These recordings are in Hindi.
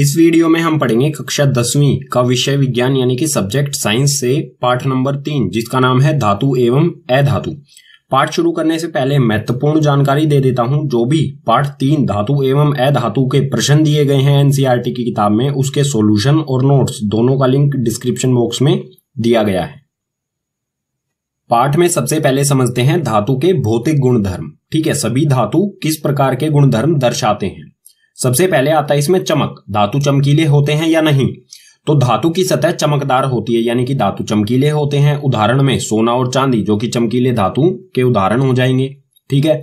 इस वीडियो में हम पढ़ेंगे कक्षा दसवीं का विषय विज्ञान यानी कि सब्जेक्ट साइंस से पाठ नंबर तीन जिसका नाम है धातु एवं अधातु पाठ शुरू करने से पहले महत्वपूर्ण जानकारी दे देता हूं जो भी पाठ तीन धातु एवं अधातु के प्रश्न दिए गए हैं एनसीईआरटी e की किताब में उसके सॉल्यूशन और नोट्स दोनों का लिंक डिस्क्रिप्शन बॉक्स में दिया गया है पाठ में सबसे पहले समझते हैं धातु के भौतिक गुणधर्म ठीक है सभी धातु किस प्रकार के गुणधर्म दर्शाते हैं सबसे पहले आता है इसमें चमक धातु चमकीले होते हैं या नहीं तो धातु की सतह चमकदार होती है यानी कि धातु चमकीले होते हैं उदाहरण में सोना और चांदी जो कि चमकीले धातु के उदाहरण हो जाएंगे ठीक है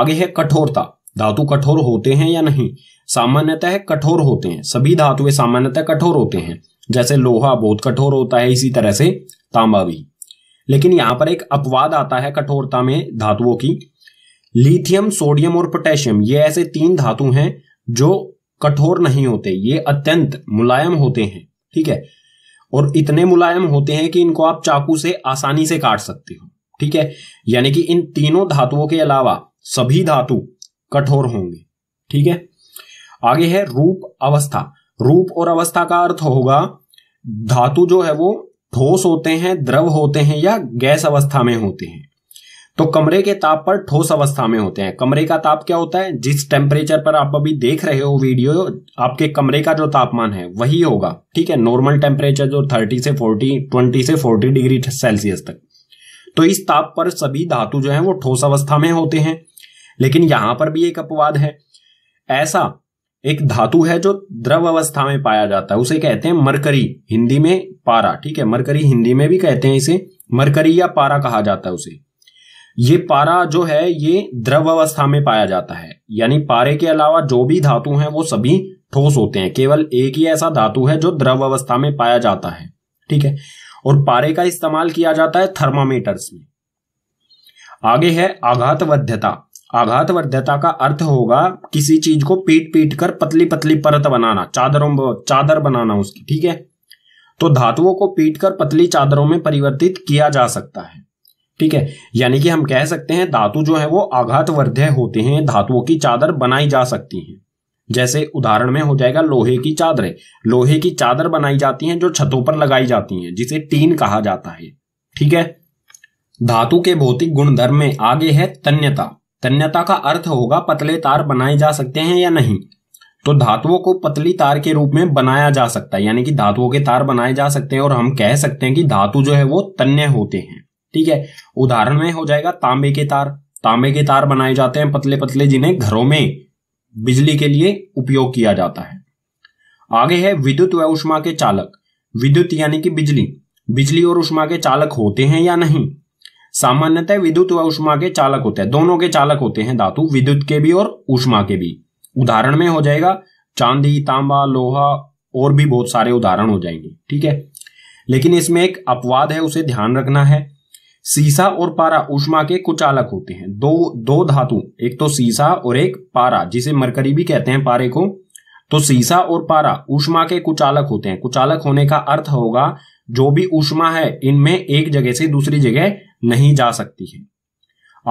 आगे है कठोरता धातु कठोर होते हैं या नहीं सामान्यतः कठोर होते हैं सभी धातुएं सामान्यतः कठोर होते हैं जैसे लोहा बहुत कठोर होता है इसी तरह से तांबा भी लेकिन यहां पर एक अपवाद आता है कठोरता में धातुओं की लिथियम सोडियम और पोटेशियम ये ऐसे तीन धातु हैं जो कठोर नहीं होते ये अत्यंत मुलायम होते हैं ठीक है और इतने मुलायम होते हैं कि इनको आप चाकू से आसानी से काट सकते हो ठीक है यानी कि इन तीनों धातुओं के अलावा सभी धातु कठोर होंगे ठीक है आगे है रूप अवस्था रूप और अवस्था का अर्थ होगा धातु जो है वो ठोस होते हैं द्रव होते हैं या गैस अवस्था में होते हैं तो कमरे के ताप पर ठोस अवस्था में होते हैं कमरे का ताप क्या होता है जिस टेम्परेचर पर आप अभी देख रहे हो वीडियो आपके कमरे का जो तापमान है वही होगा ठीक है नॉर्मल टेम्परेचर जो 30 से 40 20 से 40 डिग्री सेल्सियस तक तो इस ताप पर सभी धातु जो है वो ठोस अवस्था में होते हैं लेकिन यहां पर भी एक अपवाद है ऐसा एक धातु है जो द्रव अवस्था में पाया जाता है उसे कहते हैं मरकरी हिंदी में पारा ठीक है मरकरी हिंदी में भी कहते हैं इसे मरकरी या पारा कहा जाता है उसे ये पारा जो है ये द्रव अवस्था में पाया जाता है यानी पारे के अलावा जो भी धातु हैं वो सभी ठोस होते हैं केवल एक ही ऐसा धातु है जो द्रव अवस्था में पाया जाता है ठीक है और पारे का इस्तेमाल किया जाता है थर्मामीटर्स में आगे है आघातवध्यता आघातवध्यता का अर्थ होगा किसी चीज को पीट पीट कर पतली पतली परत बनाना चादरों चादर बनाना उसकी ठीक है तो धातुओं को पीट कर पतली चादरों में परिवर्तित किया जा सकता है ठीक है यानी कि हम कह सकते हैं धातु जो है वो आघात वर्ध्य होते हैं धातुओं की चादर बनाई जा सकती है जैसे उदाहरण में हो जाएगा लोहे की चादरें लोहे की चादर बनाई जाती हैं जो छतों पर लगाई जाती हैं जिसे टीन कहा जाता है ठीक है धातु के भौतिक गुणधर्म में आगे है तन्यता तन्यता का अर्थ होगा पतले तार बनाए जा सकते हैं या नहीं तो धातुओं को पतली तार के रूप में बनाया जा सकता है यानी कि धातुओं के तार बनाए जा सकते हैं और हम कह सकते हैं कि धातु जो है वो तन्य होते हैं ठीक है उदाहरण में हो जाएगा तांबे के तार तांबे के तार बनाए जाते हैं पतले पतले जिन्हें घरों में बिजली के लिए उपयोग किया जाता है आगे है विद्युत व उष्मा के चालक विद्युत यानी कि बिजली बिजली और उष्मा के चालक होते हैं या नहीं सामान्यतः विद्युत व उष्मा के चालक होते हैं दोनों के चालक होते हैं धातु विद्युत के भी और उष्मा के भी उदाहरण में हो जाएगा चांदी तांबा लोहा और भी बहुत सारे उदाहरण हो जाएंगे ठीक है लेकिन इसमें एक अपवाद है उसे ध्यान रखना है सीसा और पारा ऊष्मा के कुचालक होते हैं दो दो धातु एक तो सीसा और एक पारा जिसे मरकरी भी कहते हैं पारे को तो सीसा और पारा ऊष्मा के कुचालक होते हैं कुचालक होने का अर्थ होगा जो भी ऊष्मा है इनमें एक जगह से दूसरी जगह नहीं जा सकती है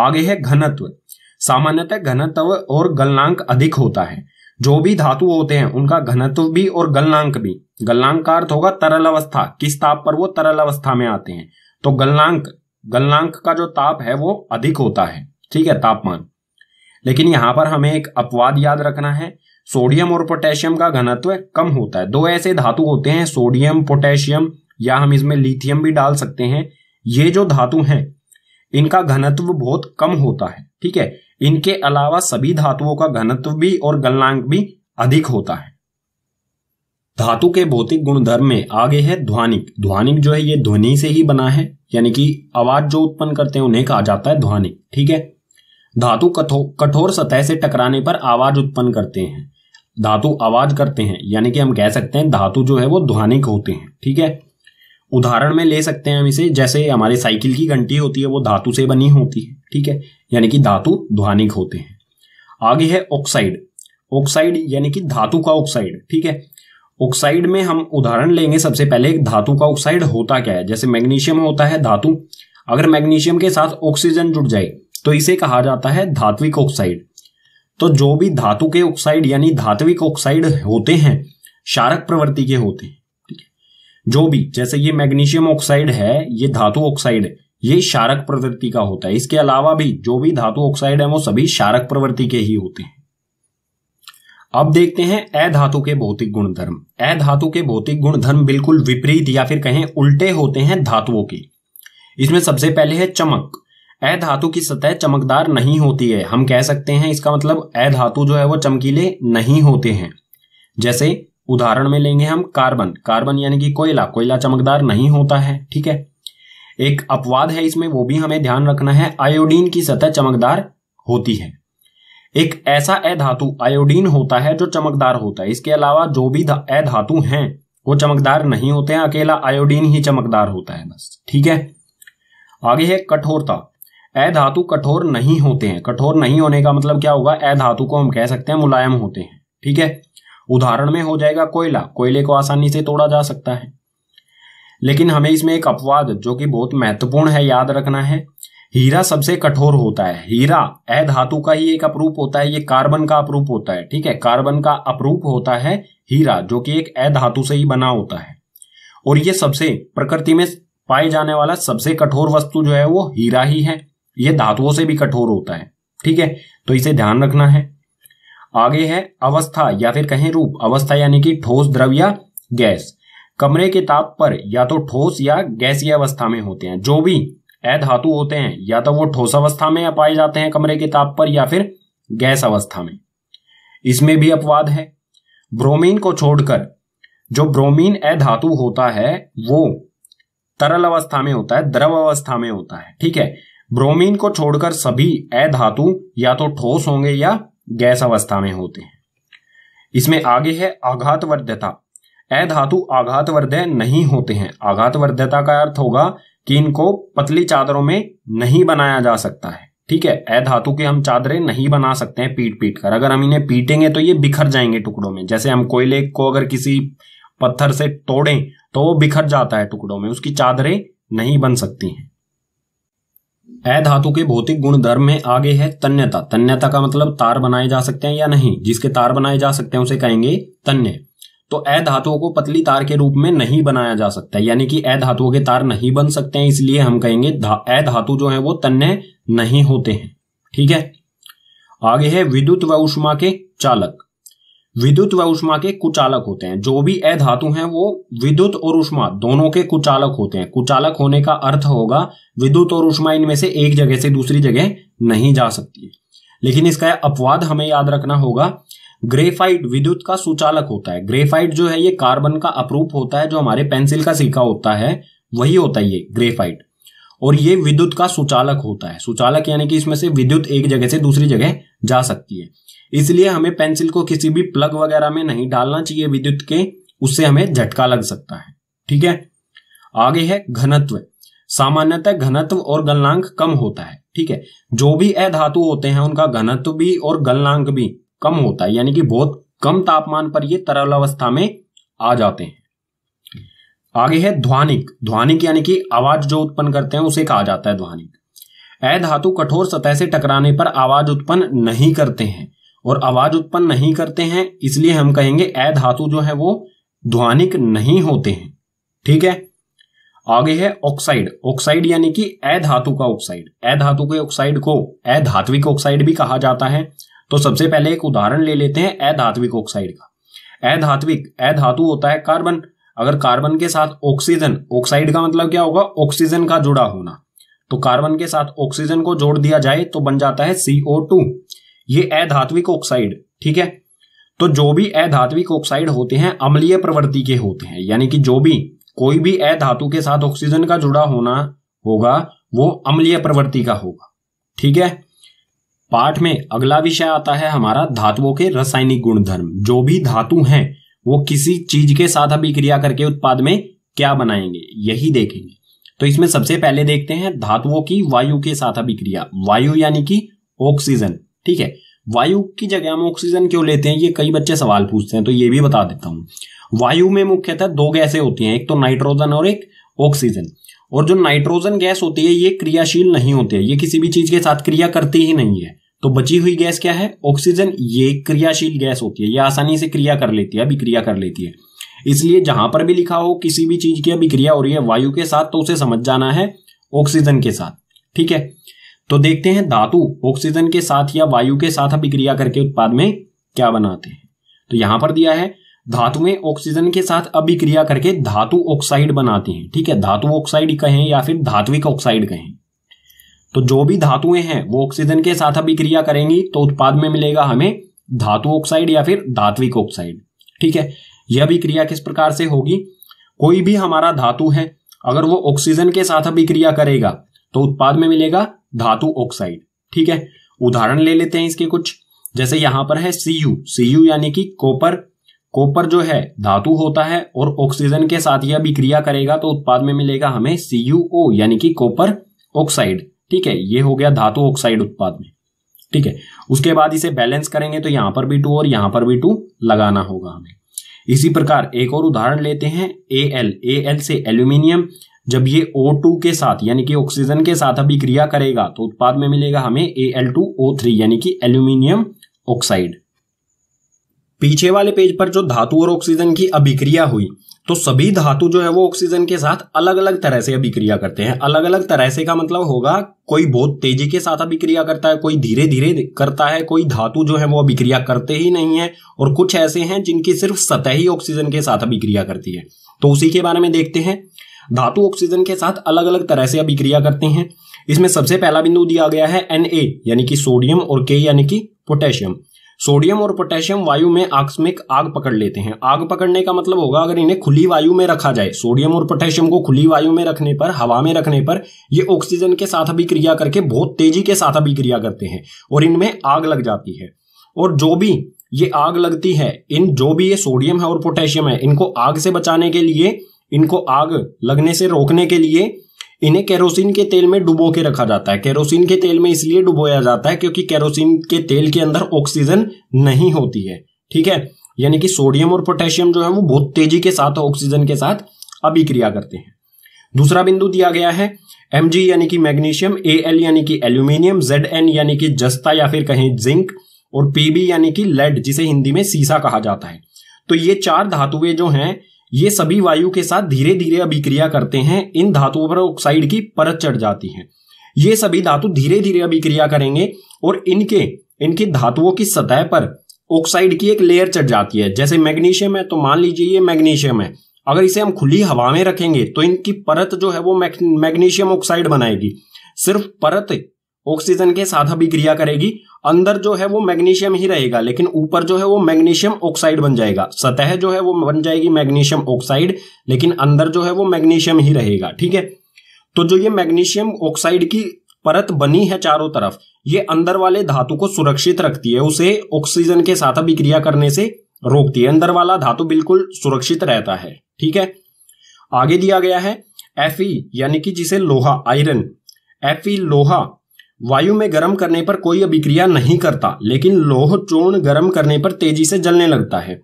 आगे है घनत्व सामान्यतः घनत्व और गलनांक अधिक होता है जो भी धातु होते हैं उनका घनत्व भी और गलनांक भी गलनांक का अर्थ होगा तरल अवस्था किस ताप पर वो तरल अवस्था में आते हैं तो गलनांक गलनांक का जो ताप है वो अधिक होता है ठीक है तापमान लेकिन यहां पर हमें एक अपवाद याद रखना है सोडियम और पोटेशियम का घनत्व कम होता है दो ऐसे धातु होते हैं सोडियम पोटेशियम या हम इसमें लिथियम भी डाल सकते हैं ये जो धातु हैं इनका घनत्व बहुत कम होता है ठीक है इनके अलावा सभी धातुओं का घनत्व भी और गलनांक भी अधिक होता है धातु के भौतिक गुणधर्म में आगे है ध्वनिक ध्वनिक जो है ये ध्वनि से ही बना है यानी कि आवाज जो उत्पन्न करते हैं उन्हें कहा जाता है ध्वनिक ठीक है धातु कठोर सतह से टकराने पर आवाज उत्पन्न करते हैं धातु आवाज करते हैं यानी कि हम कह सकते हैं धातु जो है वो ध्वनिक होते हैं ठीक है उदाहरण में ले सकते हैं हम इसे जैसे हमारे साइकिल की घंटी होती है वो धातु से बनी होती है ठीक है यानी कि धातु ध्वनिक होते हैं आगे है ऑक्साइड ऑक्साइड यानी कि धातु का ऑक्साइड ठीक है ऑक्साइड में हम उदाहरण लेंगे सबसे पहले एक धातु का ऑक्साइड होता क्या है जैसे मैग्नीशियम होता है धातु अगर मैग्नीशियम के साथ ऑक्सीजन जुड़ जाए तो इसे कहा जाता है धात्विक ऑक्साइड तो जो भी धातु के ऑक्साइड यानी धात्विक ऑक्साइड होते हैं शारक प्रवृत्ति के होते हैं जो भी जैसे ये मैग्नीशियम ऑक्साइड है ये धातु ऑक्साइड ये शारक प्रवृत्ति का होता है इसके अलावा भी जो भी धातु ऑक्साइड है वो सभी शारक प्रवृत्ति के ही होते हैं अब देखते हैं ए धातु के भौतिक गुणधर्म ए धातु के भौतिक गुणधर्म बिल्कुल विपरीत या फिर कहें उल्टे होते हैं धातुओं के इसमें सबसे पहले है चमक ए धातु की सतह चमकदार नहीं होती है हम कह सकते हैं इसका मतलब ए धातु जो है वो चमकीले नहीं होते हैं जैसे उदाहरण में लेंगे हम कार्बन कार्बन यानी कि कोयला कोयला चमकदार नहीं होता है ठीक है एक अपवाद है इसमें वो भी हमें ध्यान रखना है आयोडीन की सतह चमकदार होती है एक ऐसा अधातु आयोडीन होता है जो चमकदार होता है इसके अलावा जो भी अधातु हैं वो चमकदार नहीं होते हैं अकेला आयोडीन ही चमकदार होता है बस ठीक है आगे है कठोरता अधातु कठोर नहीं होते हैं कठोर नहीं होने का मतलब क्या होगा अधातु को हम कह सकते हैं मुलायम होते हैं ठीक है उदाहरण में हो जाएगा कोयला कोयले को आसानी से तोड़ा जा सकता है लेकिन हमें इसमें एक अपवाद जो कि बहुत महत्वपूर्ण है याद रखना है हीरा सबसे कठोर होता है हीरा ए धातु का ही एक अपरूप होता है ये कार्बन का अपरूप होता है ठीक है कार्बन का अपरूप होता है हीरा जो कि एक ए धातु से ही बना होता है और ये सबसे प्रकृति में पाए जाने वाला सबसे कठोर वस्तु जो है वो हीरा ही है ये धातुओं से भी कठोर होता है ठीक है तो इसे ध्यान रखना है आगे है अवस्था या फिर कहें रूप अवस्था यानी कि ठोस द्रव या गैस कमरे के ताप पर या तो ठोस या गैसीय अवस्था में होते हैं जो भी ए धातु होते हैं या तो वो ठोस अवस्था में पाए जाते हैं कमरे के ताप पर या फिर गैस अवस्था में इसमें भी अपवाद है ब्रोमीन को छोड़कर जो ब्रोमीन ए धातु होता है वो तरल अवस्था में होता है द्रव अवस्था में होता है ठीक है ब्रोमीन को छोड़कर सभी ए धातु या तो ठोस होंगे या गैस अवस्था में होते हैं इसमें आगे है आघात वर्ध्यता ए धातु आघात वर्ध्य नहीं होते हैं आघात वर्ध्यता का अर्थ होगा कि इनको पतली चादरों में नहीं बनाया जा सकता है ठीक है ए धातु के हम चादरें नहीं बना सकते हैं पीट पीट कर अगर हम इन्हें पीटेंगे तो ये बिखर जाएंगे टुकड़ों में जैसे हम कोयले को अगर किसी पत्थर से तोड़ें तो वो बिखर जाता है टुकड़ों में उसकी चादरें नहीं बन सकती हैं ऐ धातु के भौतिक गुण धर्म में आगे है तन्यता तन्यता का मतलब तार बनाए जा सकते हैं या नहीं जिसके तार बनाए जा सकते हैं उसे कहेंगे तन्य तो ए धातुओं को पतली तार के रूप में नहीं बनाया जा सकता यानी कि ए धातुओं के तार नहीं बन सकते हैं इसलिए हम कहेंगे धा, धातु जो है वो तन्य नहीं होते हैं ठीक है आगे है विद्युत व उष्मा के चालक विद्युत व उष्मा के कुचालक होते हैं जो भी ए धातु हैं वो विद्युत और उष्मा दोनों के कुचालक होते हैं कुचालक होने का अर्थ होगा विद्युत और उष्मा इनमें से एक जगह से दूसरी जगह नहीं जा सकती लेकिन इसका अपवाद हमें याद रखना होगा ग्रेफाइट विद्युत का सुचालक होता है ग्रेफाइट जो है ये कार्बन का अपरूप होता है जो हमारे पेंसिल का सिक्का होता है वही होता है ये ग्रेफाइट और ये विद्युत का सुचालक होता है सुचालक यानी कि इसमें से विद्युत एक जगह से दूसरी जगह जा सकती है इसलिए हमें पेंसिल को किसी भी प्लग वगैरह में नहीं डालना चाहिए विद्युत के उससे हमें झटका लग सकता है ठीक है आगे है घनत्व सामान्यतः घनत्व और गलनांक कम होता है ठीक है जो भी अधातु होते हैं उनका घनत्व भी और गलनांक भी कम होता है यानी कि बहुत कम तापमान पर ये तरल अवस्था में आ जाते हैं आगे है ध्वनिक ध्वनिक यानी कि आवाज जो उत्पन्न करते हैं उसे कहा जाता है ध्वनिक ध्वानिक धातु कठोर सतह से टकराने पर आवाज उत्पन्न नहीं करते हैं और आवाज उत्पन्न नहीं करते हैं इसलिए हम कहेंगे धातु जो है वो ध्वनिक नहीं होते हैं ठीक है आगे है ऑक्साइड ऑक्साइड यानी कि धातु का ऑक्साइड धातु के ऑक्साइड को धात्विक ऑक्साइड भी कहा जाता है तो सबसे पहले एक उदाहरण ले लेते हैं अधात्विक ऑक्साइड का अधात्विक अधातु होता है कार्बन अगर कार्बन के साथ ऑक्सीजन ऑक्साइड का मतलब क्या होगा ऑक्सीजन का जुड़ा होना तो कार्बन के साथ ऑक्सीजन को जोड़ दिया जाए तो बन जाता है सीओ टू ये अधात्विक ऑक्साइड ठीक है तो जो भी अधात्विक ऑक्साइड होते हैं अम्लीय प्रवृत्ति के होते हैं यानी कि जो भी कोई भी अधातु के साथ ऑक्सीजन का जुड़ा होना होगा वो अम्लीय प्रवृत्ति का होगा ठीक है पाठ में अगला विषय आता है हमारा धातुओं के रासायनिक गुणधर्म जो भी धातु हैं वो किसी चीज के साथ अभिक्रिया करके उत्पाद में क्या बनाएंगे यही देखेंगे तो इसमें सबसे पहले देखते हैं धातुओं की वायु के साथ अभिक्रिया वायु यानी कि ऑक्सीजन ठीक है वायु की जगह हम ऑक्सीजन क्यों लेते हैं ये कई बच्चे सवाल पूछते हैं तो ये भी बता देता हूँ वायु में मुख्यतः दो गैसें होती हैं एक तो नाइट्रोजन और एक ऑक्सीजन और जो नाइट्रोजन गैस होती है ये क्रियाशील नहीं होती है ये किसी भी चीज के साथ क्रिया करती ही नहीं है तो बची हुई गैस क्या है ऑक्सीजन ये क्रियाशील गैस होती है ये आसानी से क्रिया कर लेती है अभिक्रिया कर लेती है इसलिए जहां पर भी लिखा हो किसी भी चीज की अभिक्रिया हो रही है वायु के साथ तो उसे समझ जाना है ऑक्सीजन के साथ ठीक है तो देखते हैं धातु ऑक्सीजन के साथ या वायु के साथ अभिक्रिया करके उत्पाद में क्या बनाते हैं तो यहां पर दिया है धातु में ऑक्सीजन के साथ अभिक्रिया करके धातु ऑक्साइड बनाती हैं ठीक है धातु ऑक्साइड कहें या फिर धात्विक ऑक्साइड कहें तो जो भी धातुएं हैं वो ऑक्सीजन के साथ अभिक्रिया करेंगी तो उत्पाद में मिलेगा हमें धातु ऑक्साइड या फिर धात्विक ऑक्साइड ठीक है यह अभिक्रिया किस प्रकार से होगी कोई भी हमारा धातु है अगर वो ऑक्सीजन के साथ अभिक्रिया करेगा तो उत्पाद में मिलेगा धातु ऑक्साइड ठीक है उदाहरण ले लेते हैं इसके कुछ जैसे यहां पर है सी यू सी यू यानी कि कॉपर कॉपर जो है धातु होता है और ऑक्सीजन के साथ यह अभिक्रिया करेगा तो उत्पाद में मिलेगा हमें सी यू ओ यानी कि कॉपर ऑक्साइड ठीक है ये हो गया धातु ऑक्साइड उत्पाद में ठीक है उसके बाद इसे बैलेंस करेंगे तो यहां पर भी टू और यहां पर भी टू लगाना होगा हमें इसी प्रकार एक और उदाहरण लेते हैं ए एल ए एल से एल्यूमिनियम जब ये O2 के साथ यानी कि ऑक्सीजन के साथ अभिक्रिया करेगा तो उत्पाद में मिलेगा हमें Al2O3 यानी कि एल्यूमिनियम ऑक्साइड पीछे वाले पेज पर जो धातु और ऑक्सीजन की अभिक्रिया हुई तो सभी धातु जो है वो ऑक्सीजन के साथ अलग अलग तरह से अभिक्रिया करते हैं अलग अलग तरह से का मतलब होगा कोई बहुत तेजी के साथ अभिक्रिया करता है कोई धीरे धीरे करता है कोई धातु जो है वो अभिक्रिया करते ही नहीं है और कुछ ऐसे हैं जिनकी सिर्फ सतही ऑक्सीजन के साथ अभिक्रिया करती है तो उसी के बारे में देखते हैं धातु ऑक्सीजन के साथ अलग अलग तरह से अभिक्रिया करते हैं इसमें सबसे पहला बिंदु दिया गया है एन यानी कि सोडियम और के यानी कि पोटेशियम सोडियम और पोटेशियम वायु में आकस्मिक आग पकड़ लेते हैं आग पकड़ने का मतलब होगा अगर इन्हें खुली वायु में रखा जाए सोडियम और पोटेशियम को खुली वायु में रखने पर हवा में रखने पर ये ऑक्सीजन के साथ अभिक्रिया करके बहुत तेजी के साथ अभिक्रिया करते हैं और इनमें आग लग जाती है और जो भी ये आग लगती है इन जो भी ये सोडियम है और पोटेशियम है इनको आग से बचाने के लिए इनको आग लगने से रोकने के लिए इन्हें केरोसिन के तेल में डुबो के रखा जाता है केरोसिन के तेल में इसलिए डुबोया जाता है क्योंकि केरोसिन के तेल के अंदर ऑक्सीजन नहीं होती है ठीक है यानी कि सोडियम और पोटेशियम जो है वो बहुत तेजी के साथ ऑक्सीजन के साथ अभिक्रिया करते हैं दूसरा बिंदु दिया गया है एम यानी कि मैग्नीशियम ए यानी कि एल्यूमिनियम जेड यानी कि जस्ता या फिर कहीं जिंक और पीबी यानी कि लेड जिसे हिंदी में सीसा कहा जाता है तो ये चार धातुएं जो हैं ये सभी वायु के साथ धीरे धीरे अभिक्रिया करते हैं इन धातुओं पर ऑक्साइड की परत चढ़ जाती है ये सभी धातु धीरे धीरे अभिक्रिया करेंगे और इनके इनकी धातुओं की सतह पर ऑक्साइड की एक लेयर चढ़ जाती है जैसे मैग्नीशियम है तो मान लीजिए ये मैग्नीशियम है अगर इसे हम खुली हवा में रखेंगे तो इनकी परत जो है वो मैग्नीशियम ऑक्साइड बनाएगी सिर्फ परत ऑक्सीजन के साथ अभिक्रिया करेगी अंदर जो है वो मैग्नीशियम ही रहेगा लेकिन ऊपर जो है वो मैग्नीशियम ऑक्साइड बन जाएगा सतह जो है वो बन जाएगी मैग्नीशियम ऑक्साइड लेकिन अंदर जो है वो मैग्नीशियम ही रहेगा ठीक है तो जो ये मैग्नीशियम ऑक्साइड की परत बनी है चारों तरफ ये अंदर वाले धातु को सुरक्षित रखती है उसे ऑक्सीजन के साथ अभिक्रिया करने से रोकती है अंदर वाला धातु बिल्कुल सुरक्षित रहता है ठीक है आगे दिया गया है एफ यानी कि जिसे लोहा आयरन एफ लोहा वायु में गर्म करने पर कोई अभिक्रिया नहीं करता लेकिन लोह चूर्ण गर्म करने पर तेजी से जलने लगता है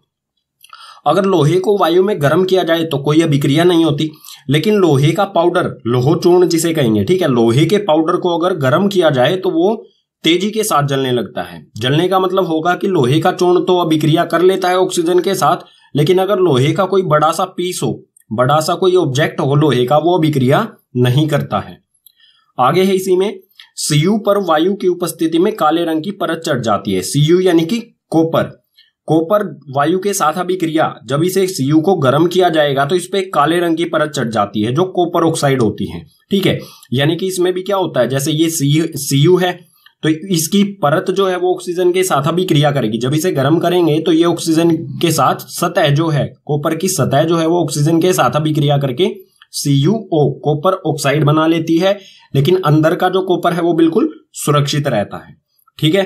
अगर लोहे को वायु में गर्म किया जाए तो कोई अभिक्रिया नहीं होती लेकिन लोहे का पाउडर लोह चूर्ण जिसे कहेंगे ठीक है लोहे के पाउडर को अगर गर्म किया जाए तो वो तेजी के साथ जलने लगता है जलने का मतलब होगा कि लोहे का चूर्ण तो अभिक्रिया कर लेता है ऑक्सीजन के साथ लेकिन अगर लोहे का कोई बड़ा सा पीस हो बड़ा सा कोई ऑब्जेक्ट हो लोहे का वो अभिक्रिया नहीं करता है आगे है इसी में सीयू पर वायु की उपस्थिति में काले रंग की परत चढ़ जाती है सीयू यानी कि कोपर कोपर वायु के साथ अभिक्रिया जब इसे सीयू को गर्म किया जाएगा तो इस पर काले रंग की परत चढ़ जाती है जो कोपर ऑक्साइड होती है ठीक है यानी कि इसमें भी क्या होता है जैसे ये सीयू है तो इसकी परत जो है वो ऑक्सीजन के साथ अभी क्रिया करेगी जब इसे गर्म करेंगे तो ये ऑक्सीजन के साथ सतह जो है कोपर की सतह जो है वो ऑक्सीजन के साथ अभी क्रिया करके CuO कॉपर ऑक्साइड बना लेती है लेकिन अंदर का जो कॉपर है वो बिल्कुल सुरक्षित रहता है ठीक है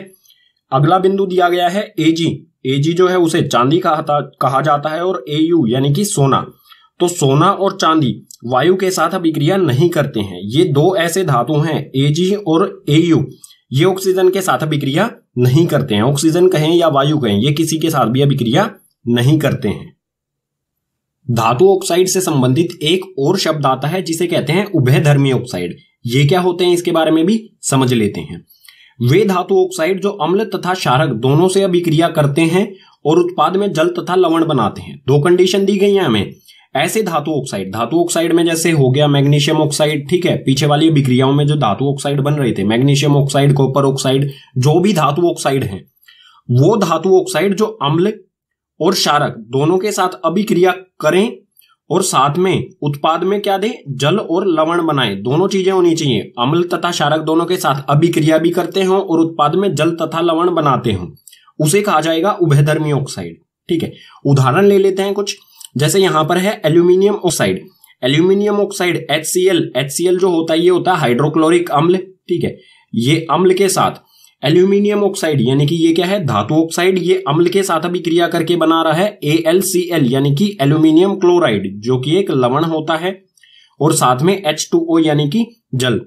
अगला बिंदु दिया गया है एजी Ag जो है उसे चांदी कहा, कहा जाता है और एयू यानी कि सोना तो सोना और चांदी वायु के साथ अभिक्रिया नहीं करते हैं ये दो ऐसे धातु हैं एजी और एयू ये ऑक्सीजन के साथ अभिक्रिया नहीं करते हैं ऑक्सीजन कहें या वायु कहें ये किसी के साथ भी अभिक्रिया नहीं करते हैं धातु ऑक्साइड से संबंधित एक और शब्द आता है जिसे कहते हैं उभयधर्मी ऑक्साइड ये क्या होते हैं इसके बारे में भी समझ लेते हैं वे धातु ऑक्साइड जो अम्ल तथा शारक दोनों से अभिक्रिया करते हैं और उत्पाद में जल तथा लवण बनाते हैं दो कंडीशन दी गई है हमें ऐसे धातु ऑक्साइड धातु ऑक्साइड में जैसे हो गया मैग्नीशियम ऑक्साइड ठीक है पीछे वाली अभिक्रियाओं में जो धातु ऑक्साइड बन रहे थे मैग्नीशियम ऑक्साइड कॉपर ऑक्साइड जो भी धातु ऑक्साइड है वो धातु ऑक्साइड जो अम्ल और शारक दोनों के साथ अभिक्रिया करें और साथ में उत्पाद में क्या दें जल और लवण बनाए दोनों चीजें होनी चाहिए अम्ल तथा शारक दोनों के साथ अभिक्रिया भी करते हो और उत्पाद में जल तथा लवण बनाते हो उसे कहा जाएगा उभयधर्मी ऑक्साइड ठीक है उदाहरण ले लेते हैं कुछ जैसे यहां पर है aluminium oxide aluminium oxide H C L H C L जो होता है ये होता है हाइड्रोक्लोरिक अम्ल ठीक है ये अम्ल के साथ एल्यूमिनियम ऑक्साइड यानी कि ये क्या है धातु ऑक्साइड ये अम्ल के साथ अभिक्रिया करके बना रहा है ए एल सी एल यानी कि एल्यूमिनियम क्लोराइड जो कि एक लवण होता है और साथ में एच टू ओ यानी कि जल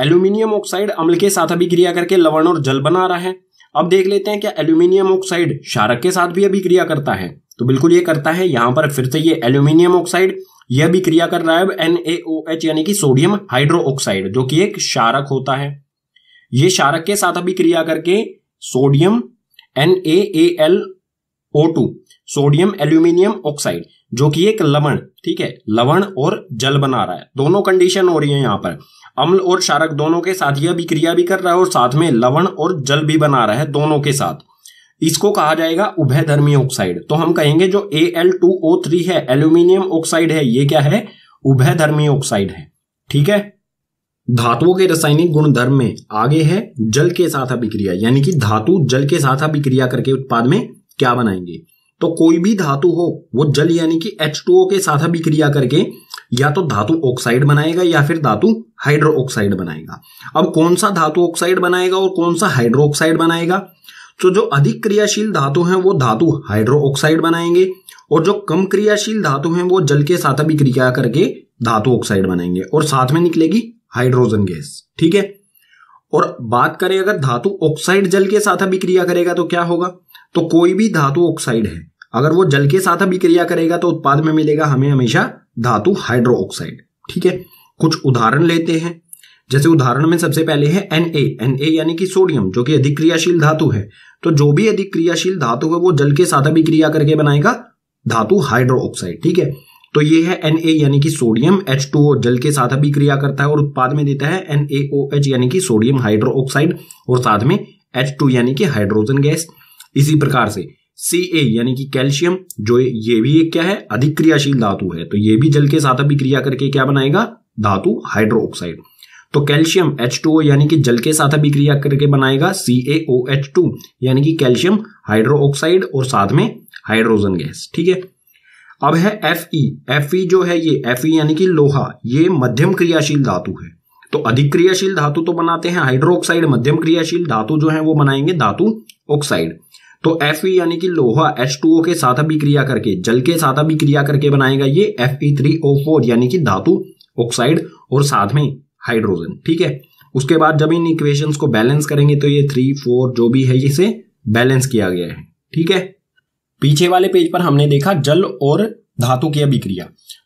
एल्यूमिनियम ऑक्साइड अम्ल के साथ अभिक्रिया करके लवण और जल बना रहा है अब देख लेते हैं क्या एल्यूमिनियम ऑक्साइड शारक के साथ भी अभिक्रिया करता है तो बिल्कुल ये करता है यहां पर फिर से ये एल्यूमिनियम ऑक्साइड यह भी क्रिया कर रहा है एन ए ओ एच यानी कि सोडियम हाइड्रो ऑक्साइड जो कि एक शारक होता है ये शारक के साथ अभी क्रिया करके sodium N A L O two sodium aluminium oxide जो कि एक लवण ठीक है लवण और जल बना रहा है दोनों कंडीशन हो रही है यहां पर अम्ल और शारक दोनों के साथ यह अभिक्रिया भी कर रहा है और साथ में लवण और जल भी बना रहा है दोनों के साथ इसको कहा जाएगा उभयधर्मी ऑक्साइड तो हम कहेंगे जो A L two O three है एल्यूमिनियम ऑक्साइड है ये क्या है उभयधर्मी ऑक्साइड है ठीक है धातुओं के रासायनिक गुण धर्म में आगे है जल के साथ अभिक्रिया यानी कि धातु जल के साथ अभिक्रिया करके उत्पाद में क्या बनाएंगे तो कोई भी धातु हो वो जल यानी कि एच के साथ अभिक्रिया करके या तो धातु ऑक्साइड बनाएगा या फिर धातु हाइड्रो ऑक्साइड बनाएगा अब कौन सा धातु ऑक्साइड बनाएगा और कौन सा हाइड्रो ऑक्साइड बनाएगा तो जो अधिक क्रियाशील धातु हैं वो धातु हाइड्रो ऑक्साइड बनाएंगे और जो कम क्रियाशील धातु हैं वो जल के साथ अभिक्रिया करके धातु ऑक्साइड बनाएंगे और साथ में निकलेगी हाइड्रोजन गैस ठीक है और बात करें अगर धातु ऑक्साइड जल के साथ अभिक्रिया करेगा तो क्या होगा तो कोई भी धातु ऑक्साइड है अगर वो जल के साथ अभिक्रिया करेगा तो उत्पाद में मिलेगा हमें हमेशा धातु हाइड्रो ऑक्साइड ठीक है कुछ उदाहरण लेते हैं जैसे उदाहरण में सबसे पहले है Na Na यानी कि सोडियम जो कि अधिक क्रियाशील धातु है तो जो भी अधिक क्रियाशील धातु है वो जल के साथ अभिक्रिया करके बनाएगा धातु हाइड्रो ऑक्साइड ठीक है तो ये है एन यानी कि सोडियम एच जल के साथ अभी क्रिया करता है और उत्पाद में देता है एन यानी कि सोडियम हाइड्रो ऑक्साइड और साथ में एच यानी कि हाइड्रोजन गैस इसी प्रकार से सी ए यानी कि कैल्शियम जो ये भी एक क्या है अधिक क्रियाशील धातु है तो ये भी जल के साथ अभिक्रिया करके क्या बनाएगा धातु हाइड्रो ऑक्साइड तो कैल्शियम एच टू ओ यानी कि जल के साथ अभिक्रिया करके बनाएगा सी ए ओ एच टू यानी कि कैल्शियम हाइड्रो ऑक्साइड और साथ में हाइड्रोजन गैस ठीक है अब है एफ ई एफ ई जो है ये एफ ई यानी कि लोहा ये मध्यम क्रियाशील धातु है तो अधिक क्रियाशील धातु तो बनाते हैं हाइड्रोक्साइड मध्यम क्रियाशील धातु जो है वो बनाएंगे धातु ऑक्साइड तो एफ ई यानी कि लोहा एच टू ओ के साथ क्रिया करके जल के साथ क्रिया करके बनाएगा ये F E three O four यानी कि धातु ऑक्साइड और साथ में हाइड्रोजन ठीक है उसके बाद जब इन इक्वेशंस को बैलेंस करेंगे तो ये थ्री फोर जो भी है इसे बैलेंस किया गया है ठीक है पीछे वाले पेज पर हमने देखा जल और धातु की अभिक्रिया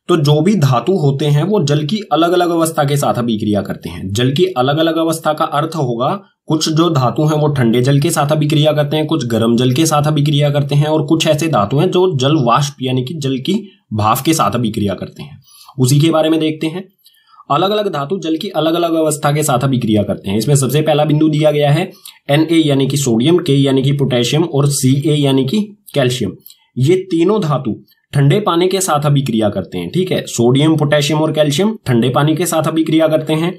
तो जो भी धातु होते हैं वो जल की अलग अलग अवस्था के साथ अभिक्रिया करते हैं जल की अलग अलग अवस्था का अर्थ होगा कुछ जो धातु हैं वो ठंडे जल के साथ अभिक्रिया करते हैं कुछ गर्म जल के साथ अभिक्रिया करते हैं और कुछ ऐसे धातु हैं जो जल वाष्प यानी कि जल की भाव के साथ अभिक्रिया करते हैं उसी के बारे में देखते हैं अलग अलग धातु जल की अलग अलग अवस्था के साथ अभिक्रिया करते हैं इसमें सबसे पहला बिंदु दिया गया है एन यानी कि सोडियम के यानी कि पोटेशियम और सी यानी कि कैल्शियम ये तीनों धातु ठंडे पानी के साथ अभिक्रिया करते हैं ठीक है सोडियम पोटेशियम और कैल्शियम ठंडे पानी के साथ अभिक्रिया करते हैं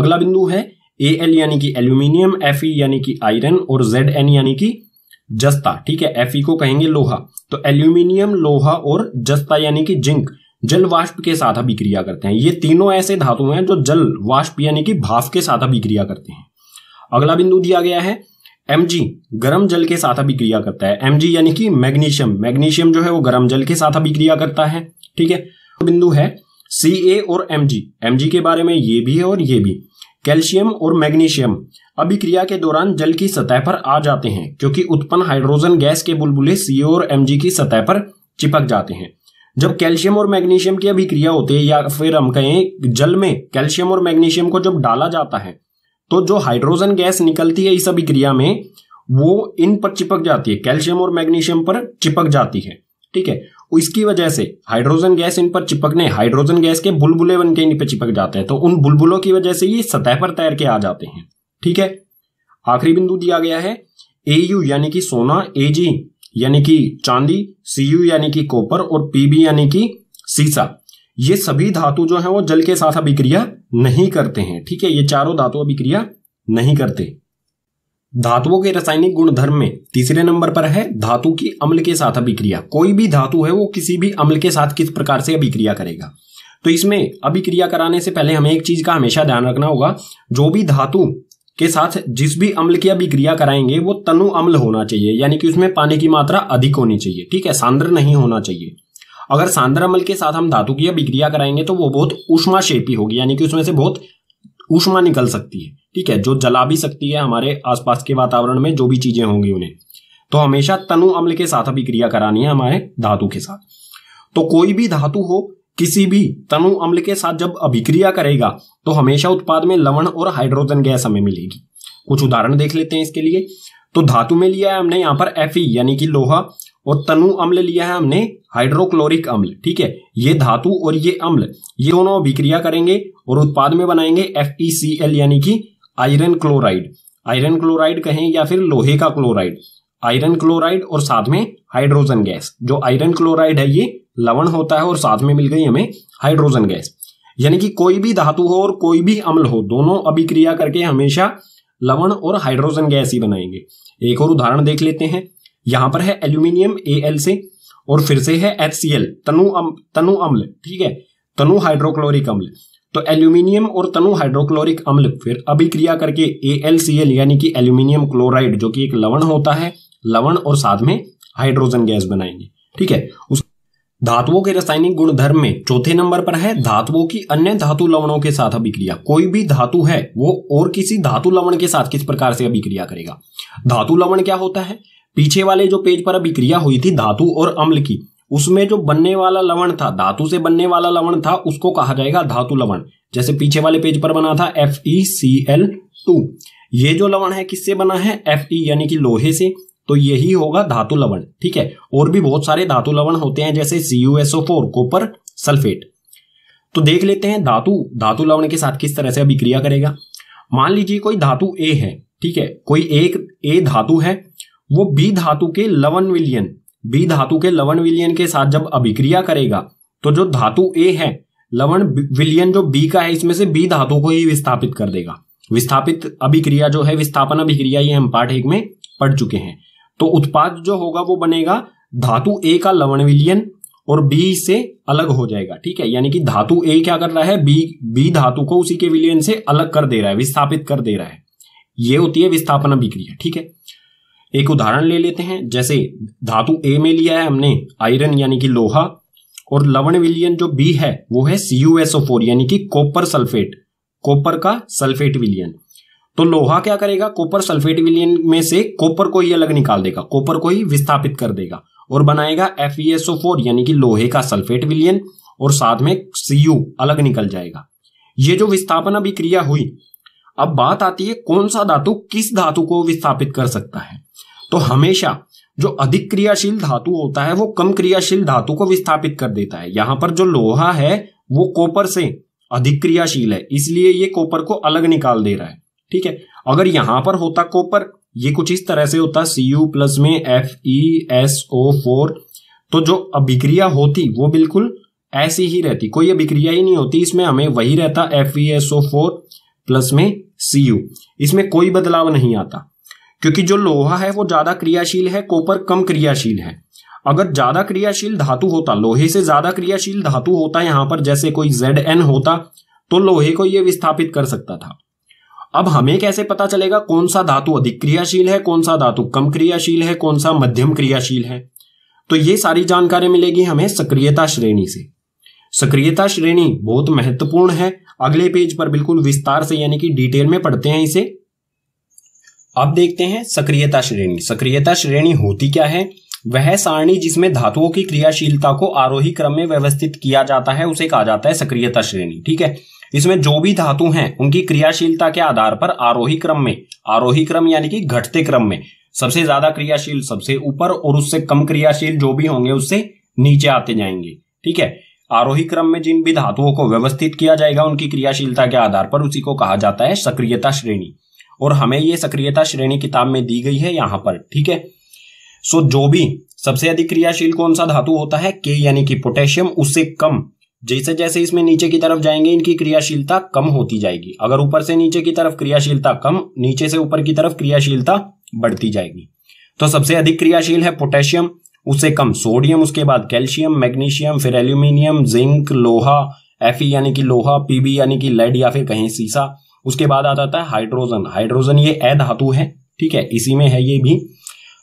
अगला बिंदु है ए एल यानी कि एल्यूमिनियम एफ ई यानी कि आयरन और जेड एन यानी कि जस्ता ठीक है एफ ई को कहेंगे लोहा तो एल्यूमिनियम लोहा और जस्ता यानी कि जिंक जल वाष्प के साथ अभिक्रिया करते हैं ये तीनों ऐसे धातु हैं जो जल वाष्प यानी कि भाप के साथ अभिक्रिया करते हैं अगला बिंदु दिया गया है एम जी गर्म जल के साथ अभिक्रिया करता है एम जी यानी कि मैग्नीशियम मैग्नीशियम जो है वो गर्म जल के साथ अभिक्रिया करता है ठीक है बिंदु है सी ए और एम जी एम जी के बारे में ये भी है और ये भी कैल्शियम और मैग्नीशियम अभिक्रिया के दौरान जल की सतह पर आ जाते हैं क्योंकि उत्पन्न हाइड्रोजन गैस के बुलबुले सी और एम जी की सतह पर चिपक जाते हैं जब कैल्शियम और मैग्नीशियम की अभिक्रिया होती है या फिर हम कहें जल में कैल्शियम और मैग्नीशियम को जब डाला जाता है तो जो हाइड्रोजन गैस निकलती है इस अभिक्रिया में वो इन पर चिपक जाती है कैल्शियम और मैग्नीशियम पर चिपक जाती है ठीक है इसकी वजह से हाइड्रोजन गैस इन पर चिपकने हाइड्रोजन गैस के बुलबुले बन के इन पर चिपक जाते हैं तो उन बुलबुलों की वजह से ये सतह पर तैर के आ जाते हैं ठीक है आखिरी बिंदु दिया गया है एयू यानी कि सोना एजी यानी कि चांदी सीयू यानी कि कॉपर और पीबी यानी कि सीसा ये सभी धातु जो है वो जल के साथ अभिक्रिया नहीं करते हैं ठीक है ये चारों धातु अभिक्रिया नहीं करते धातुओं के रासायनिक गुणधर्म में तीसरे नंबर पर है धातु की अम्ल के साथ अभिक्रिया कोई भी धातु है वो किसी भी अम्ल के साथ किस प्रकार से अभिक्रिया करेगा तो इसमें अभिक्रिया कराने से पहले हमें एक चीज का हमेशा ध्यान रखना होगा जो भी धातु के साथ जिस भी अम्ल की अभी क्रिया कराएंगे वो तनु अम्ल होना चाहिए यानी कि उसमें पानी की मात्रा अधिक होनी चाहिए ठीक है सांद्र नहीं होना चाहिए अगर सांद्र अम्ल के साथ हम धातु की अभिक्रिया कराएंगे तो वो बहुत शेपी होगी यानी कि उसमें से बहुत ऊष्मा निकल सकती है ठीक है जो जला भी सकती है हमारे आसपास के वातावरण में जो भी चीजें होंगी उन्हें तो हमेशा तनु अम्ल के साथ अभिक्रिया करानी है हमारे धातु के साथ तो कोई भी धातु हो किसी भी तनु अम्ल के साथ जब अभिक्रिया करेगा तो हमेशा उत्पाद में लवण और हाइड्रोजन गैस हमें मिलेगी कुछ उदाहरण देख लेते हैं इसके लिए तो धातु में लिया है हमने यहाँ पर एफ यानी कि लोहा और तनु अम्ल लिया है हमने हाइड्रोक्लोरिक अम्ल ठीक है ये धातु और ये अम्ल ये दोनों अभिक्रिया करेंगे और उत्पाद में बनाएंगे एफ e यानी कि आयरन क्लोराइड आयरन क्लोराइड कहें या फिर लोहे का क्लोराइड आयरन क्लोराइड और साथ में हाइड्रोजन गैस जो आयरन क्लोराइड है ये लवण होता है और साथ में मिल गई हमें हाइड्रोजन गैस यानी कि कोई भी धातु हो और कोई भी अम्ल हो दोनों अभिक्रिया करके हमेशा लवण और हाइड्रोजन गैस ही बनाएंगे एक और उदाहरण देख लेते हैं यहां पर है एल्यूमिनियम ए एल से और फिर से है एच सी एल तनु अम, तनु अम्ल ठीक है तनु हाइड्रोक्लोरिक अम्ल तो एल्यूमिनियम और तनु हाइड्रोक्लोरिक अम्ल फिर अभिक्रिया करके ए एल सी एल यानी कि एल्यूमिनियम क्लोराइड जो कि एक लवण होता है लवण और साथ में हाइड्रोजन गैस बनाएंगे ठीक है उस धातुओं के रासायनिक गुणधर्म में चौथे नंबर पर है धातुओं की अन्य धातु लवणों के साथ अभिक्रिया कोई भी धातु है वो और किसी धातु लवण के साथ किस प्रकार से अभिक्रिया करेगा धातु लवण क्या होता है पीछे वाले जो पेज पर अभिक्रिया हुई थी धातु और अम्ल की उसमें जो बनने वाला लवण था धातु से बनने वाला लवण था उसको कहा जाएगा धातु लवण जैसे पीछे वाले पेज पर बना था F E C L two ये जो लवण है किससे बना है एफ ई e यानी कि लोहे से तो यही होगा धातु लवण ठीक है और भी बहुत सारे धातु लवण होते हैं जैसे C U four copper sulphate तो देख लेते हैं धातु धातु लवण के साथ किस तरह से अभिक्रिया करेगा मान लीजिए कोई धातु ए है ठीक है कोई एक ए धातु है वो बी धातु के लवन विलियन बी धातु के लवन विलियन के साथ जब अभिक्रिया करेगा तो जो धातु ए है लवण विलियन जो बी का है इसमें से बी धातु को ही विस्थापित कर देगा विस्थापित अभिक्रिया जो है विस्थापन अभिक्रिया ये हम पाठ एक में पढ़ चुके हैं तो उत्पाद जो होगा वो बनेगा धातु ए का लवण विलियन और बी से अलग हो जाएगा ठीक है यानी कि धातु ए क्या कर रहा है बी बी धातु को उसी के विलियन से अलग कर दे रहा है विस्थापित कर दे रहा है ये होती है विस्थापना अभिक्रिया ठीक है एक उदाहरण ले लेते हैं जैसे धातु ए में लिया है हमने आयरन यानी कि लोहा और लवण विलियन जो बी है वो है सी फोर यानी कि कॉपर सल्फेट कॉपर का सल्फेट विलियन तो लोहा क्या करेगा कॉपर सल्फेट विलियन में से कॉपर को ही अलग निकाल देगा कॉपर को ही विस्थापित कर देगा और बनाएगा एफ e यानी कि लोहे का सल्फेट विलियन और साथ में सीयू अलग निकल जाएगा ये जो विस्थापन अभिक्रिया हुई अब बात आती है कौन सा धातु किस धातु को विस्थापित कर सकता है तो हमेशा जो अधिक क्रियाशील धातु होता है वो कम क्रियाशील धातु को विस्थापित कर देता है यहां पर जो लोहा है वो कॉपर से अधिक क्रियाशील है इसलिए ये कॉपर को अलग निकाल दे रहा है ठीक है अगर यहां पर होता कोपर ये कुछ इस तरह से होता सी यू प्लस में F E S O four तो जो अभिक्रिया होती वो बिल्कुल ऐसी ही रहती कोई अभिक्रिया ही नहीं होती इसमें हमें वही रहता F E S O four plus में सी यू इसमें कोई बदलाव नहीं आता क्योंकि जो लोहा है वो ज्यादा क्रियाशील है कॉपर कम क्रियाशील है अगर ज्यादा क्रियाशील धातु होता लोहे से ज्यादा क्रियाशील धातु होता यहां पर जैसे कोई जेड एन होता तो लोहे को यह विस्थापित कर सकता था अब हमें कैसे पता चलेगा कौन सा धातु अधिक क्रियाशील है कौन सा धातु कम क्रियाशील है कौन सा मध्यम क्रियाशील है तो ये सारी जानकारी मिलेगी हमें सक्रियता श्रेणी से सक्रियता श्रेणी बहुत महत्वपूर्ण है अगले पेज पर बिल्कुल विस्तार से यानी कि डिटेल में पढ़ते हैं इसे अब देखते हैं सक्रियता श्रेणी सक्रियता श्रेणी होती क्या है वह सारणी जिसमें धातुओं की क्रियाशीलता को आरोही क्रम में व्यवस्थित किया जाता है उसे कहा जाता है सक्रियता श्रेणी ठीक है इसमें जो भी धातु हैं उनकी क्रियाशीलता के आधार पर आरोही क्रम में आरोही क्रम यानी कि घटते क्रम में सबसे ज्यादा क्रियाशील सबसे ऊपर और उससे कम क्रियाशील जो भी होंगे उससे नीचे आते जाएंगे ठीक है आरोही क्रम में जिन भी धातुओं को व्यवस्थित किया जाएगा उनकी क्रियाशीलता के आधार पर उसी को कहा जाता है सक्रियता श्रेणी और हमें ये सक्रियता श्रेणी किताब में दी गई है यहां पर ठीक है सो जो भी सबसे अधिक क्रियाशील कौन सा धातु होता है के यानी कि पोटेशियम उससे कम जैसे जैसे इसमें नीचे की तरफ जाएंगे इनकी क्रियाशीलता कम होती जाएगी अगर ऊपर से नीचे की तरफ क्रियाशीलता कम नीचे से ऊपर की तरफ क्रियाशीलता बढ़ती जाएगी तो सबसे अधिक क्रियाशील है पोटेशियम उससे कम सोडियम उसके बाद कैल्शियम मैग्नीशियम फिर एल्यूमिनियम जिंक लोहा एफ यानी कि लोहा पीबी यानी कि लेड या फिर कहीं सीसा उसके बाद आ जाता है हाइड्रोजन हाइड्रोजन ये ए धातु है ठीक है इसी में है ये भी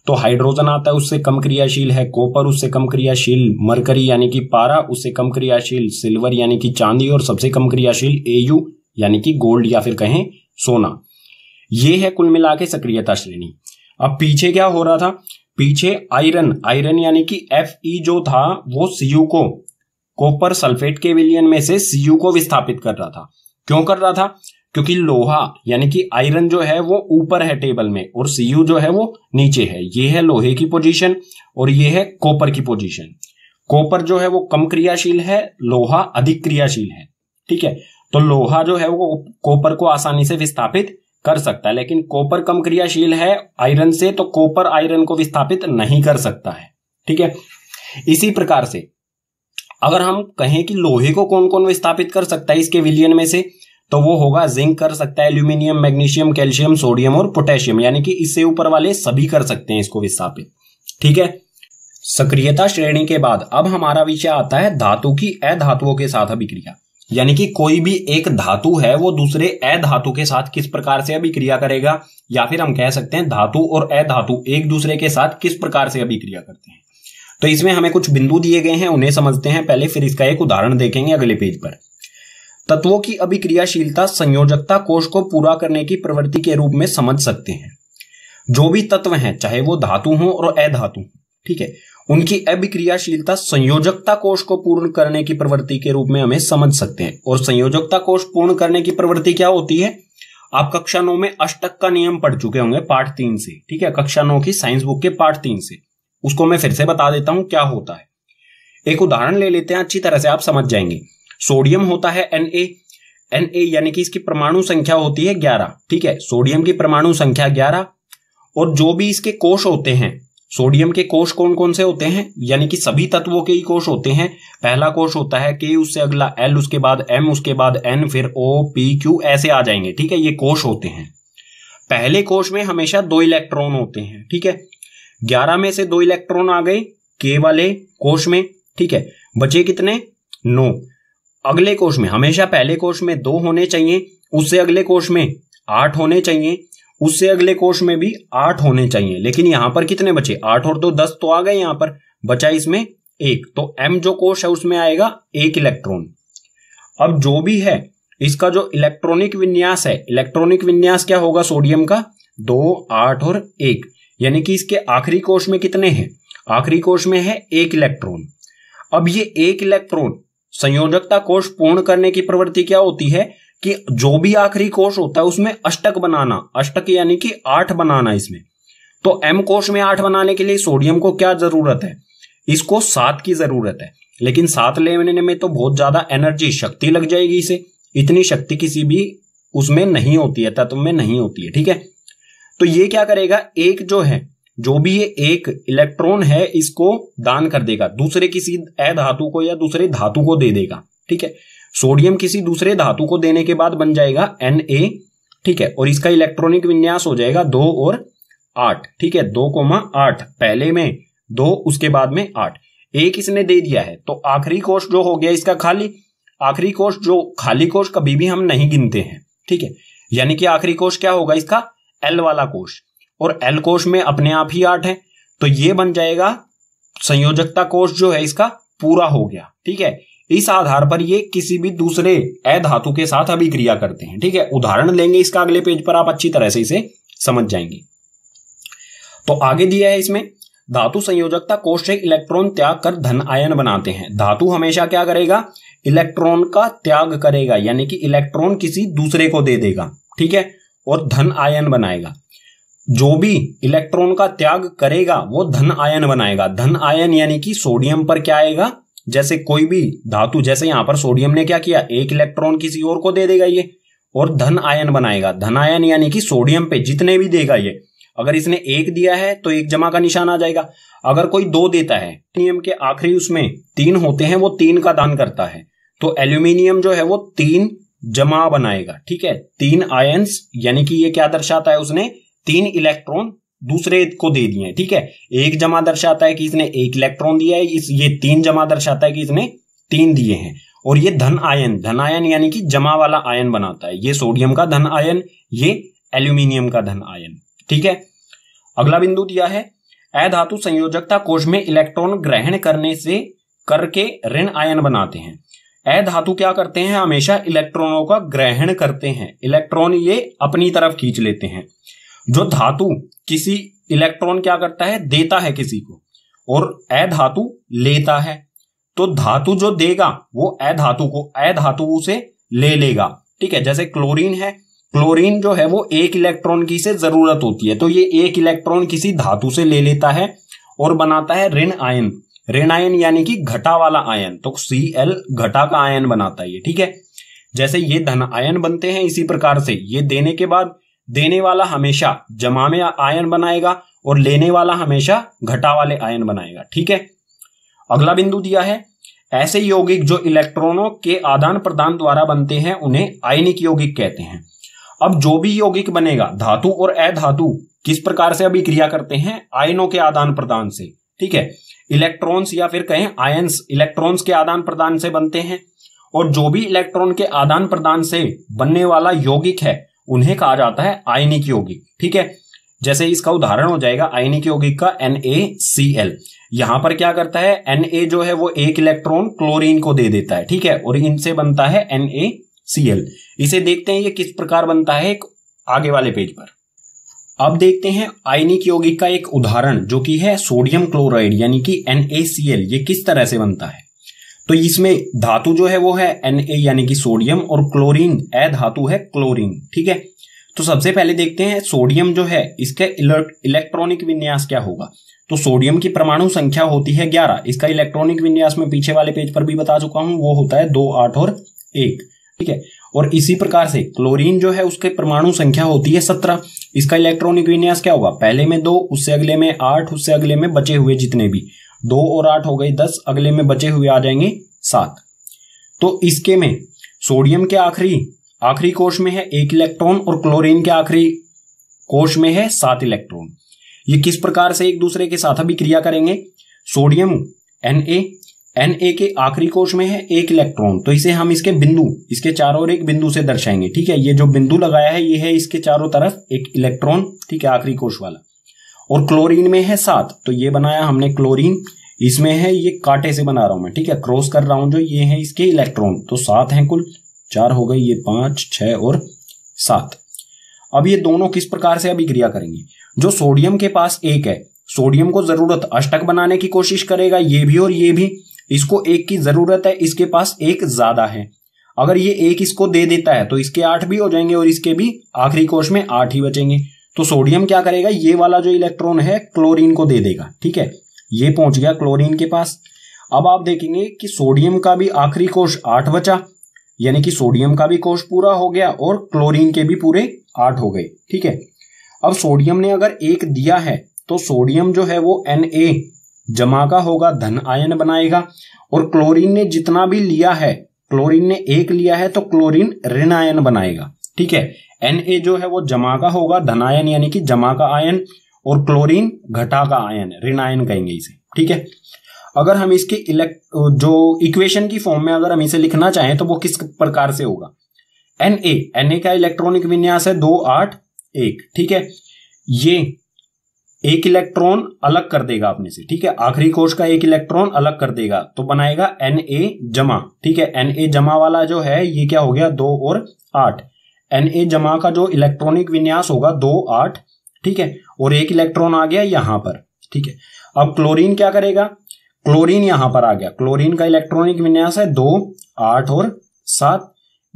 तो हाइड्रोजन आता है उससे कम क्रियाशील है कॉपर उससे कम क्रियाशील मरकरी यानी कि पारा उससे कम क्रियाशील सिल्वर यानी कि चांदी और सबसे कम क्रियाशील एयू यानी कि गोल्ड या फिर कहें सोना ये है कुल मिला के सक्रियता श्रेणी अब पीछे क्या हो रहा था पीछे आयरन आयरन यानी कि एफ ई जो था वो सीयू को कॉपर सल्फेट के विलियन में से सीयू को विस्थापित कर रहा था क्यों कर रहा था क्योंकि लोहा यानी कि आयरन जो है वो ऊपर है टेबल में और सीयू जो है वो नीचे है ये है लोहे की पोजीशन और ये है कॉपर की पोजीशन कॉपर जो है वो कम क्रियाशील है लोहा अधिक क्रियाशील है ठीक है तो लोहा जो है वो कॉपर को आसानी से विस्थापित कर सकता है लेकिन कॉपर कम क्रियाशील है आयरन से तो कॉपर आयरन को विस्थापित नहीं कर सकता है ठीक है इसी प्रकार से अगर हम कहें कि लोहे को कौन कौन विस्थापित कर सकता है इसके विलियन में से तो वो होगा जिंक कर सकता है एल्यूमिनियम मैग्नीशियम कैल्शियम सोडियम और पोटेशियम यानी कि इससे ऊपर वाले सभी कर सकते हैं इसको विस्थापित ठीक है सक्रियता श्रेणी के बाद अब हमारा विषय आता है धातु की अधातुओं के साथ अभिक्रिया यानी कि कोई भी एक धातु है वो दूसरे अधातु के साथ किस प्रकार से अभिक्रिया करेगा या फिर हम कह सकते हैं धातु और अधातु एक दूसरे के साथ किस प्रकार से अभिक्रिया करते हैं तो इसमें हमें कुछ बिंदु दिए गए हैं उन्हें समझते हैं पहले फिर इसका एक उदाहरण देखेंगे अगले पेज पर तत्वों की अभिक्रियाशीलता संयोजकता कोष को पूरा करने की प्रवृत्ति के रूप में समझ सकते हैं जो भी तत्व हैं चाहे वो धातु हो और अधातु ठीक है उनकी अभिक्रियाशीलता संयोजकता कोष को पूर्ण करने की प्रवृत्ति के रूप में हमें समझ सकते हैं और संयोजकता कोष पूर्ण करने की प्रवृत्ति क्या होती है आप कक्षा नौ में अष्टक का नियम पढ़ चुके होंगे पाठ तीन से ठीक है कक्षा नौ की साइंस बुक के पाठ तीन से उसको मैं फिर से बता देता हूं क्या होता है एक उदाहरण ले लेते हैं अच्छी तरह से आप समझ जाएंगे सोडियम होता है एन ए एन ए यानी कि इसकी परमाणु संख्या होती है ग्यारह ठीक है सोडियम की परमाणु संख्या ग्यारह और जो भी इसके कोष होते हैं सोडियम के कोष कौन कौन से होते हैं यानी कि सभी तत्वों के ही कोष होते हैं पहला कोष होता है के उससे अगला एल उसके बाद एम उसके बाद एन फिर ओ पी क्यू ऐसे आ जाएंगे ठीक है ये कोष होते हैं पहले कोष में हमेशा दो इलेक्ट्रॉन होते हैं ठीक है ग्यारह में से दो इलेक्ट्रॉन आ गए के वाले कोष में ठीक है बचे कितने नौ अगले कोष में हमेशा पहले कोष में दो होने चाहिए उससे अगले कोष में आठ होने चाहिए उससे अगले कोष में भी आठ होने चाहिए लेकिन यहां पर कितने बचे आठ और दो दस तो आ गए यहां पर बचा इसमें एक तो एम जो कोष है उसमें आएगा एक इलेक्ट्रॉन अब जो भी है इसका जो इलेक्ट्रॉनिक विन्यास है इलेक्ट्रॉनिक विन्यास क्या होगा सोडियम का दो आठ और एक यानी कि इसके आखिरी कोष में कितने हैं आखिरी कोष में है एक इलेक्ट्रॉन अब ये एक इलेक्ट्रॉन संयोजकता कोष पूर्ण करने की प्रवृत्ति क्या होती है कि जो भी आखिरी कोष होता है उसमें अष्टक बनाना अष्टक यानी कि आठ बनाना इसमें तो एम कोष में आठ बनाने के लिए सोडियम को क्या जरूरत है इसको सात की जरूरत है लेकिन सात लेने में तो बहुत ज्यादा एनर्जी शक्ति लग जाएगी इसे इतनी शक्ति किसी भी उसमें नहीं होती है तत्व में नहीं होती है ठीक है तो ये क्या करेगा एक जो है जो भी ये एक इलेक्ट्रॉन है इसको दान कर देगा दूसरे किसी अधातु को या दूसरे धातु को दे देगा ठीक है सोडियम किसी दूसरे धातु को देने के बाद बन जाएगा एन ए ठीक है और इसका इलेक्ट्रॉनिक विन्यास हो जाएगा दो और आठ ठीक है दो कोमा आठ पहले में दो उसके बाद में आठ एक इसने दे दिया है तो आखिरी कोष जो हो गया इसका खाली आखिरी कोष जो खाली कोष कभी भी हम नहीं गिनते हैं ठीक है यानी कि आखिरी कोष क्या होगा इसका एल वाला कोष और एल कोश में अपने आप ही आठ है तो ये बन जाएगा संयोजकता कोश जो है इसका पूरा हो गया ठीक है इस आधार पर ये किसी भी दूसरे अ धातु के साथ अभिक्रिया करते हैं ठीक है उदाहरण लेंगे इसका अगले पेज पर आप अच्छी तरह से इसे समझ जाएंगे तो आगे दिया है इसमें धातु संयोजकता कोष से इलेक्ट्रॉन त्याग कर धन आयन बनाते हैं धातु हमेशा क्या करेगा इलेक्ट्रॉन का त्याग करेगा यानी कि इलेक्ट्रॉन किसी दूसरे को दे देगा ठीक है और धन आयन बनाएगा जो भी इलेक्ट्रॉन का त्याग करेगा वो धन आयन बनाएगा धन आयन यानी कि सोडियम पर क्या आएगा जैसे कोई भी धातु जैसे यहां पर सोडियम ने क्या किया एक इलेक्ट्रॉन किसी और को दे देगा ये और धन आयन बनाएगा धन आयन यानी कि सोडियम पे जितने भी देगा ये अगर इसने एक दिया है तो एक जमा का निशान आ जाएगा अगर कोई दो देता है नियम के आखिरी उसमें तीन होते हैं वो तीन का दान करता है तो एल्यूमिनियम जो है वो तीन जमा बनाएगा ठीक है तीन आयन यानी कि ये क्या दर्शाता है उसने तीन इलेक्ट्रॉन दूसरे को दे दिए ठीक है एक जमा दर्शाता है कि इसने एक इलेक्ट्रॉन दिया है इस ये तीन जमा दर्शाता है कि इसने तीन दिए हैं और ये धन आयन धन आयन यानी कि जमा वाला आयन बनाता है ये सोडियम का धन आयन ये एल्यूमिनियम का धन आयन ठीक है अगला बिंदु दिया है अधातु संयोजकता कोष में इलेक्ट्रॉन ग्रहण करने से करके ऋण आयन बनाते हैं अधातु क्या करते हैं हमेशा इलेक्ट्रॉनों का ग्रहण करते हैं इलेक्ट्रॉन ये अपनी तरफ खींच लेते हैं जो धातु किसी इलेक्ट्रॉन क्या करता है देता है किसी को और अधातु लेता है तो धातु जो देगा वो अधातु को अधातु उसे ले लेगा ठीक है जैसे क्लोरीन है क्लोरीन जो है वो एक इलेक्ट्रॉन की से जरूरत होती है तो ये एक इलेक्ट्रॉन किसी धातु से ले लेता है और बनाता है ऋण आयन ऋण आयन यानी कि घटा वाला आयन तो सी एल घटा का आयन बनाता है ये ठीक है जैसे ये धन आयन बनते हैं इसी प्रकार से ये देने के बाद देने वाला हमेशा जमा में आयन बनाएगा और लेने वाला हमेशा घटा वाले आयन बनाएगा ठीक है अगला बिंदु दिया है ऐसे यौगिक जो इलेक्ट्रॉनों के आदान प्रदान द्वारा बनते हैं उन्हें आयनिक यौगिक कहते हैं अब जो भी यौगिक बनेगा धातु और अधातु किस प्रकार से अभी क्रिया करते हैं आयनों के आदान प्रदान से ठीक है इलेक्ट्रॉन्स या फिर कहें आयन इलेक्ट्रॉन्स के आदान प्रदान से बनते हैं और जो भी इलेक्ट्रॉन के आदान प्रदान से बनने वाला यौगिक है उन्हें कहा जाता है आयनिक यौगिक ठीक है जैसे इसका उदाहरण हो जाएगा आयनिक यौगिक का एन ए सी एल यहां पर क्या करता है एन ए जो है वो एक इलेक्ट्रॉन क्लोरीन को दे देता है ठीक है और इनसे बनता है एन ए सी एल इसे देखते हैं ये किस प्रकार बनता है एक आगे वाले पेज पर अब देखते हैं आयनिक यौगिक का एक उदाहरण जो कि है सोडियम क्लोराइड यानी कि सी एल ये किस तरह से बनता है तो इसमें धातु जो है वो है एन ए यानी कि सोडियम और क्लोरीन ए धातु है क्लोरीन ठीक है तो सबसे पहले देखते हैं सोडियम जो है इसके इलेक्ट्रॉनिक विन्यास क्या होगा तो सोडियम की परमाणु संख्या होती है ग्यारह इसका इलेक्ट्रॉनिक विन्यास में पीछे वाले पेज पर भी बता चुका हूं वो होता है दो आठ और एक ठीक है और इसी प्रकार से क्लोरीन जो है उसके परमाणु संख्या होती है सत्रह इसका इलेक्ट्रॉनिक विन्यास क्या होगा पहले में दो उससे अगले में आठ उससे अगले में बचे हुए जितने भी दो और आठ हो गई दस अगले में बचे हुए आ जाएंगे सात तो इसके में सोडियम के आखिरी आखिरी कोश में है एक इलेक्ट्रॉन और क्लोरीन के आखिरी कोश में है सात इलेक्ट्रॉन ये किस प्रकार से एक दूसरे के साथ अभी क्रिया करेंगे sodium N A N A के आखिरी कोश में है एक इलेक्ट्रॉन तो इसे हम इसके बिंदु इसके चारों ओर एक बिंदु से दर्शाएंगे ठीक है ये जो बिंदु लगाया है ये है इसके चारों तरफ एक इलेक्ट्रॉन ठीक है आखिरी कोश वाला और क्लोरीन में है सात तो ये बनाया हमने क्लोरीन इसमें है ये कांटे से बना रहा हूं मैं ठीक है क्रॉस कर रहा हूं जो ये है इसके इलेक्ट्रॉन तो सात हैं कुल चार हो गई ये पांच छह और सात अब ये दोनों किस प्रकार से अभी क्रिया करेंगे जो सोडियम के पास एक है सोडियम को जरूरत अष्टक बनाने की कोशिश करेगा ये भी और ये भी इसको एक की जरूरत है इसके पास एक ज्यादा है अगर ये एक इसको दे देता है तो इसके आठ भी हो जाएंगे और इसके भी आखिरी कोष में आठ ही बचेंगे तो सोडियम क्या करेगा ये वाला जो इलेक्ट्रॉन है क्लोरीन को दे देगा ठीक है ये पहुंच गया क्लोरीन के पास अब आप देखेंगे कि सोडियम का भी आखिरी कोष आठ बचा यानी कि सोडियम का भी कोष पूरा हो गया और क्लोरीन के भी पूरे आठ हो गए ठीक है अब सोडियम ने अगर एक दिया है तो सोडियम जो है वो एन ए जमा का होगा धन आयन बनाएगा और क्लोरीन ने जितना भी लिया है क्लोरीन ने एक लिया है तो क्लोरीन ऋण आयन बनाएगा ठीक है एन ए जो है वो जमा का होगा धनायन यानी कि जमा का आयन और क्लोरीन घटा का आयन ऋणायन कहेंगे इसे ठीक है अगर हम इसके इलेक्ट जो इक्वेशन की फॉर्म में अगर हम इसे लिखना चाहें तो वो किस प्रकार से होगा एन ए एन ए का इलेक्ट्रॉनिक विन्यास है दो आठ एक ठीक है ये एक इलेक्ट्रॉन अलग कर देगा अपने से ठीक है आखिरी कोश का एक इलेक्ट्रॉन अलग कर देगा तो बनाएगा एन ए जमा ठीक है एन ए जमा वाला जो है ये क्या हो गया दो और आठ एन ए जमा का जो इलेक्ट्रॉनिक विन्यास होगा दो आठ ठीक है और एक इलेक्ट्रॉन आ गया यहां पर ठीक है अब क्लोरीन क्या करेगा क्लोरीन यहां पर आ गया क्लोरीन का इलेक्ट्रॉनिक विन्यास है दो आठ और सात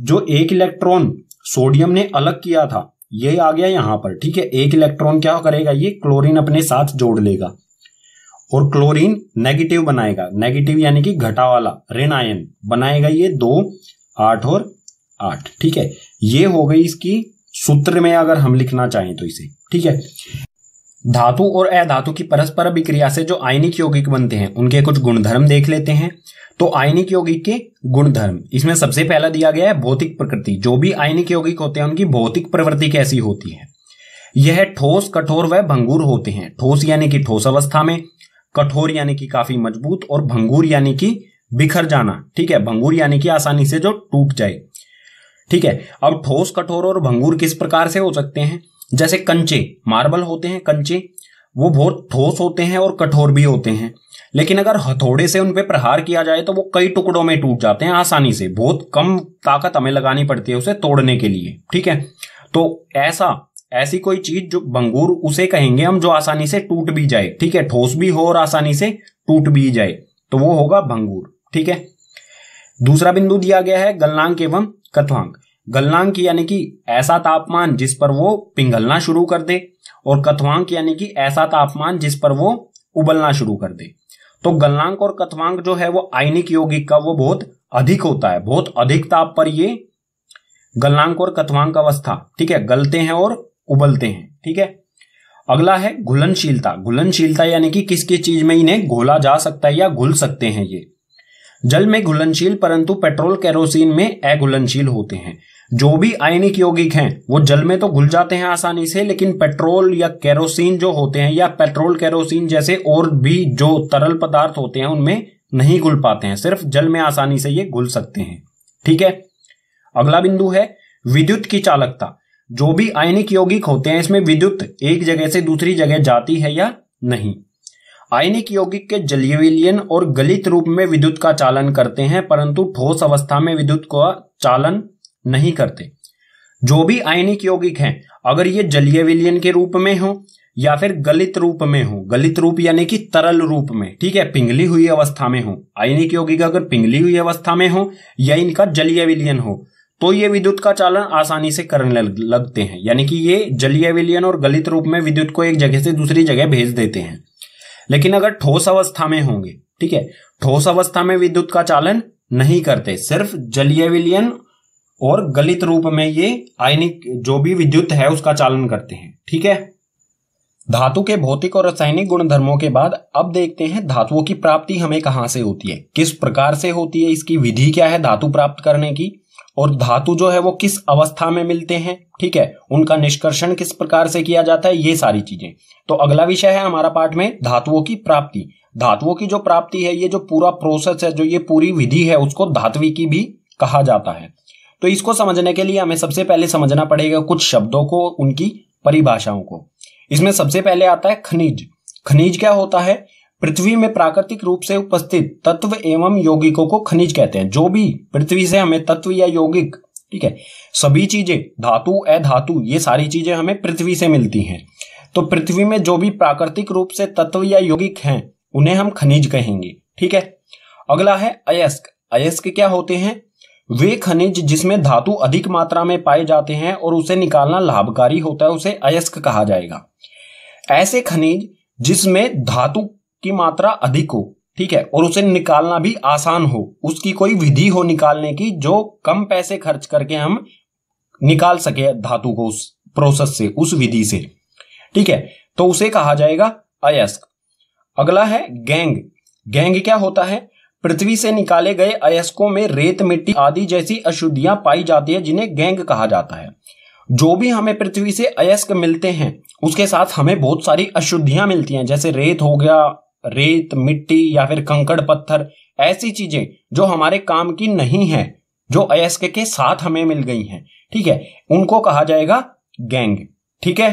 जो एक इलेक्ट्रॉन सोडियम ने अलग किया था ये आ गया यहां पर ठीक है एक इलेक्ट्रॉन क्या करेगा ये क्लोरीन अपने साथ जोड़ लेगा और क्लोरीन नेगेटिव बनाएगा नेगेटिव यानी कि घटा वाला ऋण आयन बनाएगा ये दो आठ और आठ ठीक है ये हो गई इसकी सूत्र में अगर हम लिखना चाहें तो इसे ठीक है धातु और अधातु की परस्पर अभिक्रिया से जो आयनिक यौगिक बनते हैं उनके कुछ गुणधर्म देख लेते हैं तो आयनिक यौगिक के गुणधर्म इसमें सबसे पहला दिया गया है भौतिक प्रकृति जो भी आयनिक यौगिक होते हैं उनकी भौतिक प्रवृत्ति कैसी होती है यह ठोस कठोर व भंगूर होते हैं ठोस यानी कि ठोस अवस्था में कठोर यानी कि काफी मजबूत और भंगूर यानी कि बिखर जाना ठीक है भंगूर यानी कि आसानी से जो टूट जाए ठीक है अब ठोस कठोर और भंगूर किस प्रकार से हो सकते हैं जैसे कंचे मार्बल होते हैं कंचे वो बहुत ठोस होते हैं और कठोर भी होते हैं लेकिन अगर हथौड़े से उनपे प्रहार किया जाए तो वो कई टुकड़ों में टूट जाते हैं आसानी से बहुत कम ताकत हमें लगानी पड़ती है उसे तोड़ने के लिए ठीक है तो ऐसा ऐसी कोई चीज जो भंगूर उसे कहेंगे हम जो आसानी से टूट भी जाए ठीक है ठोस भी हो और आसानी से टूट भी जाए तो वो होगा भंगूर ठीक है दूसरा बिंदु दिया गया है गलनांक एवं कथवांक गलनांक यानी कि ऐसा तापमान जिस पर वो पिंगलना शुरू कर दे और कथवांक यानी कि ऐसा तापमान जिस पर वो उबलना शुरू कर दे तो गलनांक और कथवांक जो है वो आयनिक यौगिक का वो बहुत अधिक होता है बहुत अधिक ताप पर ये गलनांक और कथवांक अवस्था ठीक है गलते हैं और उबलते हैं ठीक है अगला है घुलनशीलता घुलनशीलता यानी कि किस किस चीज में इन्हें घोला जा सकता है या घुल सकते हैं ये जल में घुलनशील परंतु पेट्रोल केरोसिन में अघुलनशील होते हैं जो भी आयनिक यौगिक हैं वो जल में तो घुल जाते हैं आसानी से लेकिन पेट्रोल या केरोसिन जो होते हैं या पेट्रोल केरोसिन जैसे और भी जो तरल पदार्थ होते हैं उनमें नहीं घुल पाते हैं सिर्फ जल में आसानी से ये घुल सकते हैं ठीक है अगला बिंदु है विद्युत की चालकता जो भी आयनिक यौगिक होते हैं इसमें विद्युत एक जगह से दूसरी जगह जाती है या नहीं आयनिक यौगिक के जलीविलियन और गलित रूप में विद्युत का चालन करते हैं परंतु ठोस अवस्था में विद्युत का चालन नहीं करते जो भी आयनिक यौगिक हैं अगर ये जलीय विलियन के रूप में हो या फिर गलित रूप में हो गलित रूप यानी कि तरल रूप में ठीक है पिंगली हुई अवस्था में हो आयनिक यौगिक अगर पिंगली हुई अवस्था में हो या इनका जलीय विलियन हो तो ये विद्युत का चालन आसानी से करने लगते हैं यानी कि ये जलीय विलियन और गलित रूप में विद्युत को एक जगह से दूसरी जगह भेज देते हैं लेकिन अगर ठोस अवस्था में होंगे ठीक है ठोस अवस्था में विद्युत का चालन नहीं करते सिर्फ जलीय विलियन और गलित रूप में ये आयनिक जो भी विद्युत है उसका चालन करते हैं ठीक है धातु के भौतिक और रासायनिक गुणधर्मों के बाद अब देखते हैं धातुओं की प्राप्ति हमें कहां से होती है किस प्रकार से होती है इसकी विधि क्या है धातु प्राप्त करने की और धातु जो है वो किस अवस्था में मिलते हैं ठीक है उनका निष्कर्षण किस प्रकार से किया जाता है ये सारी चीजें तो अगला विषय है हमारा पाठ में धातुओं की प्राप्ति धातुओं की जो प्राप्ति है ये जो पूरा प्रोसेस है जो ये पूरी विधि है उसको धातवी की भी कहा जाता है तो इसको समझने के लिए हमें सबसे पहले समझना पड़ेगा कुछ शब्दों को उनकी परिभाषाओं को इसमें सबसे पहले आता है खनिज खनिज क्या होता है पृथ्वी में प्राकृतिक रूप से उपस्थित तत्व एवं यौगिकों को खनिज कहते हैं जो भी पृथ्वी से हमें तत्व या यौगिक ठीक है सभी चीजें धातु अधातु ये सारी चीजें हमें पृथ्वी से मिलती हैं तो पृथ्वी में जो भी प्राकृतिक रूप से तत्व या यौगिक हैं उन्हें हम खनिज कहेंगे ठीक है अगला है अयस्क अयस्क क्या होते हैं वे खनिज जिसमें धातु अधिक मात्रा में पाए जाते हैं और उसे निकालना लाभकारी होता है उसे अयस्क कहा जाएगा ऐसे खनिज जिसमें धातु की मात्रा अधिक हो ठीक है और उसे निकालना भी आसान हो उसकी कोई विधि हो निकालने की जो कम पैसे खर्च करके हम निकाल सके धातु को उस प्रोसेस से उस विधि से ठीक है तो उसे कहा जाएगा अयस्क अगला है गैंग गैंग क्या होता है पृथ्वी से निकाले गए अयस्कों में रेत मिट्टी आदि जैसी अशुद्धियां पाई जाती है जिन्हें गैंग कहा जाता है जो भी हमें पृथ्वी से अयस्क मिलते हैं उसके साथ हमें बहुत सारी अशुद्धियां मिलती हैं जैसे रेत हो गया रेत मिट्टी या फिर कंकड़ पत्थर ऐसी चीजें जो हमारे काम की नहीं है जो अयस्क के साथ हमें मिल गई हैं ठीक है उनको कहा जाएगा गैंग ठीक है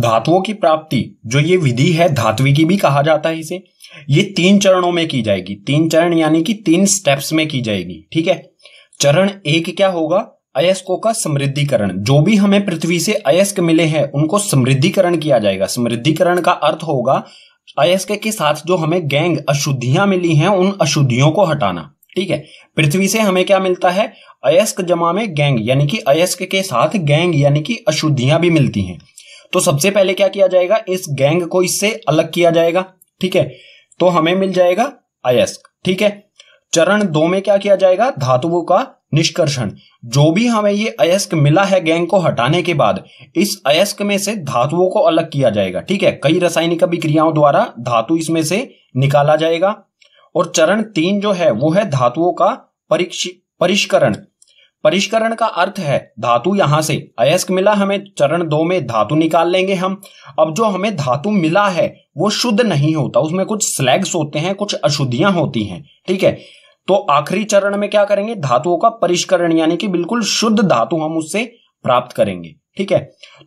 धातुओं की प्राप्ति जो ये विधि है धातुवी की भी कहा जाता है इसे ये तीन चरणों में की जाएगी तीन चरण यानी कि तीन स्टेप्स में की जाएगी ठीक है चरण एक क्या होगा अयस्कों का समृद्धिकरण जो भी हमें पृथ्वी से अयस्क मिले हैं उनको समृद्धिकरण किया जाएगा समृद्धिकरण का अर्थ होगा अयस्क के साथ जो हमें गैंग अशुद्धियां मिली हैं उन अशुद्धियों को हटाना ठीक है पृथ्वी से हमें क्या मिलता है अयस्क जमा में गैंग यानी कि अयस्क के साथ गैंग यानी कि अशुद्धियां भी मिलती हैं तो सबसे पहले क्या किया जाएगा इस गैंग को इससे अलग किया जाएगा ठीक है तो हमें मिल जाएगा अयस्क ठीक है चरण दो में क्या किया जाएगा धातुओं का निष्कर्षण जो भी हमें ये अयस्क मिला है गैंग को हटाने के बाद इस अयस्क में से धातुओं को अलग किया जाएगा ठीक है कई रासायनिक अभिक्रियाओं द्वारा धातु इसमें से निकाला जाएगा और चरण तीन जो है वो है धातुओं का परिष्करण परिष्करण का अर्थ है धातु यहां से अयस्क मिला हमें चरण दो में धातु निकाल लेंगे हम अब जो हमें धातु मिला है वो शुद्ध नहीं होता उसमें कुछ स्लैग्स होते हैं कुछ अशुद्धियां होती हैं ठीक है तो आखिरी चरण में क्या करेंगे धातुओं का परिष्करण यानी कि बिल्कुल शुद्ध धातु हम उससे प्राप्त करेंगे ठीक है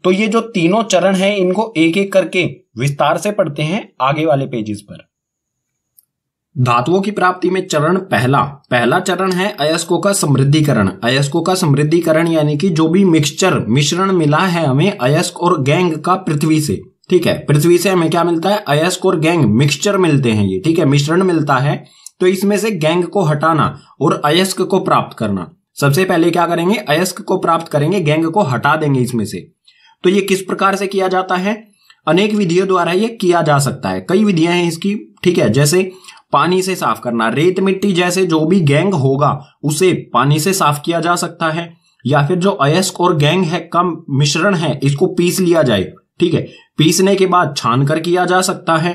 तो ये जो तीनों चरण है इनको एक एक करके विस्तार से पढ़ते हैं आगे वाले पेजेस पर धातुओं की प्राप्ति में चरण पहला पहला चरण है अयस्कों का समृद्धिकरण अयस्कों का समृद्धिकरण यानी कि जो भी मिक्सचर मिश्रण मिला है हमें अयस्क और गैंग का पृथ्वी से ठीक है पृथ्वी से हमें क्या मिलता है अयस्क और गैंग मिक्सचर मिलते हैं ये ठीक है मिश्रण मिलता है तो इसमें से गैंग को हटाना और अयस्क को प्राप्त करना सबसे पहले क्या करेंगे अयस्क को प्राप्त करेंगे गैंग को हटा देंगे इसमें से तो ये किस प्रकार से किया जाता है अनेक विधियों द्वारा ये किया जा सकता है कई विधियां हैं इसकी ठीक है जैसे पानी से साफ करना रेत मिट्टी जैसे जो भी गैंग होगा उसे पानी से साफ किया जा सकता है या फिर जो अयस्क और गैंग है कम मिश्रण है इसको पीस लिया जाए ठीक है पीसने के बाद छान कर किया जा सकता है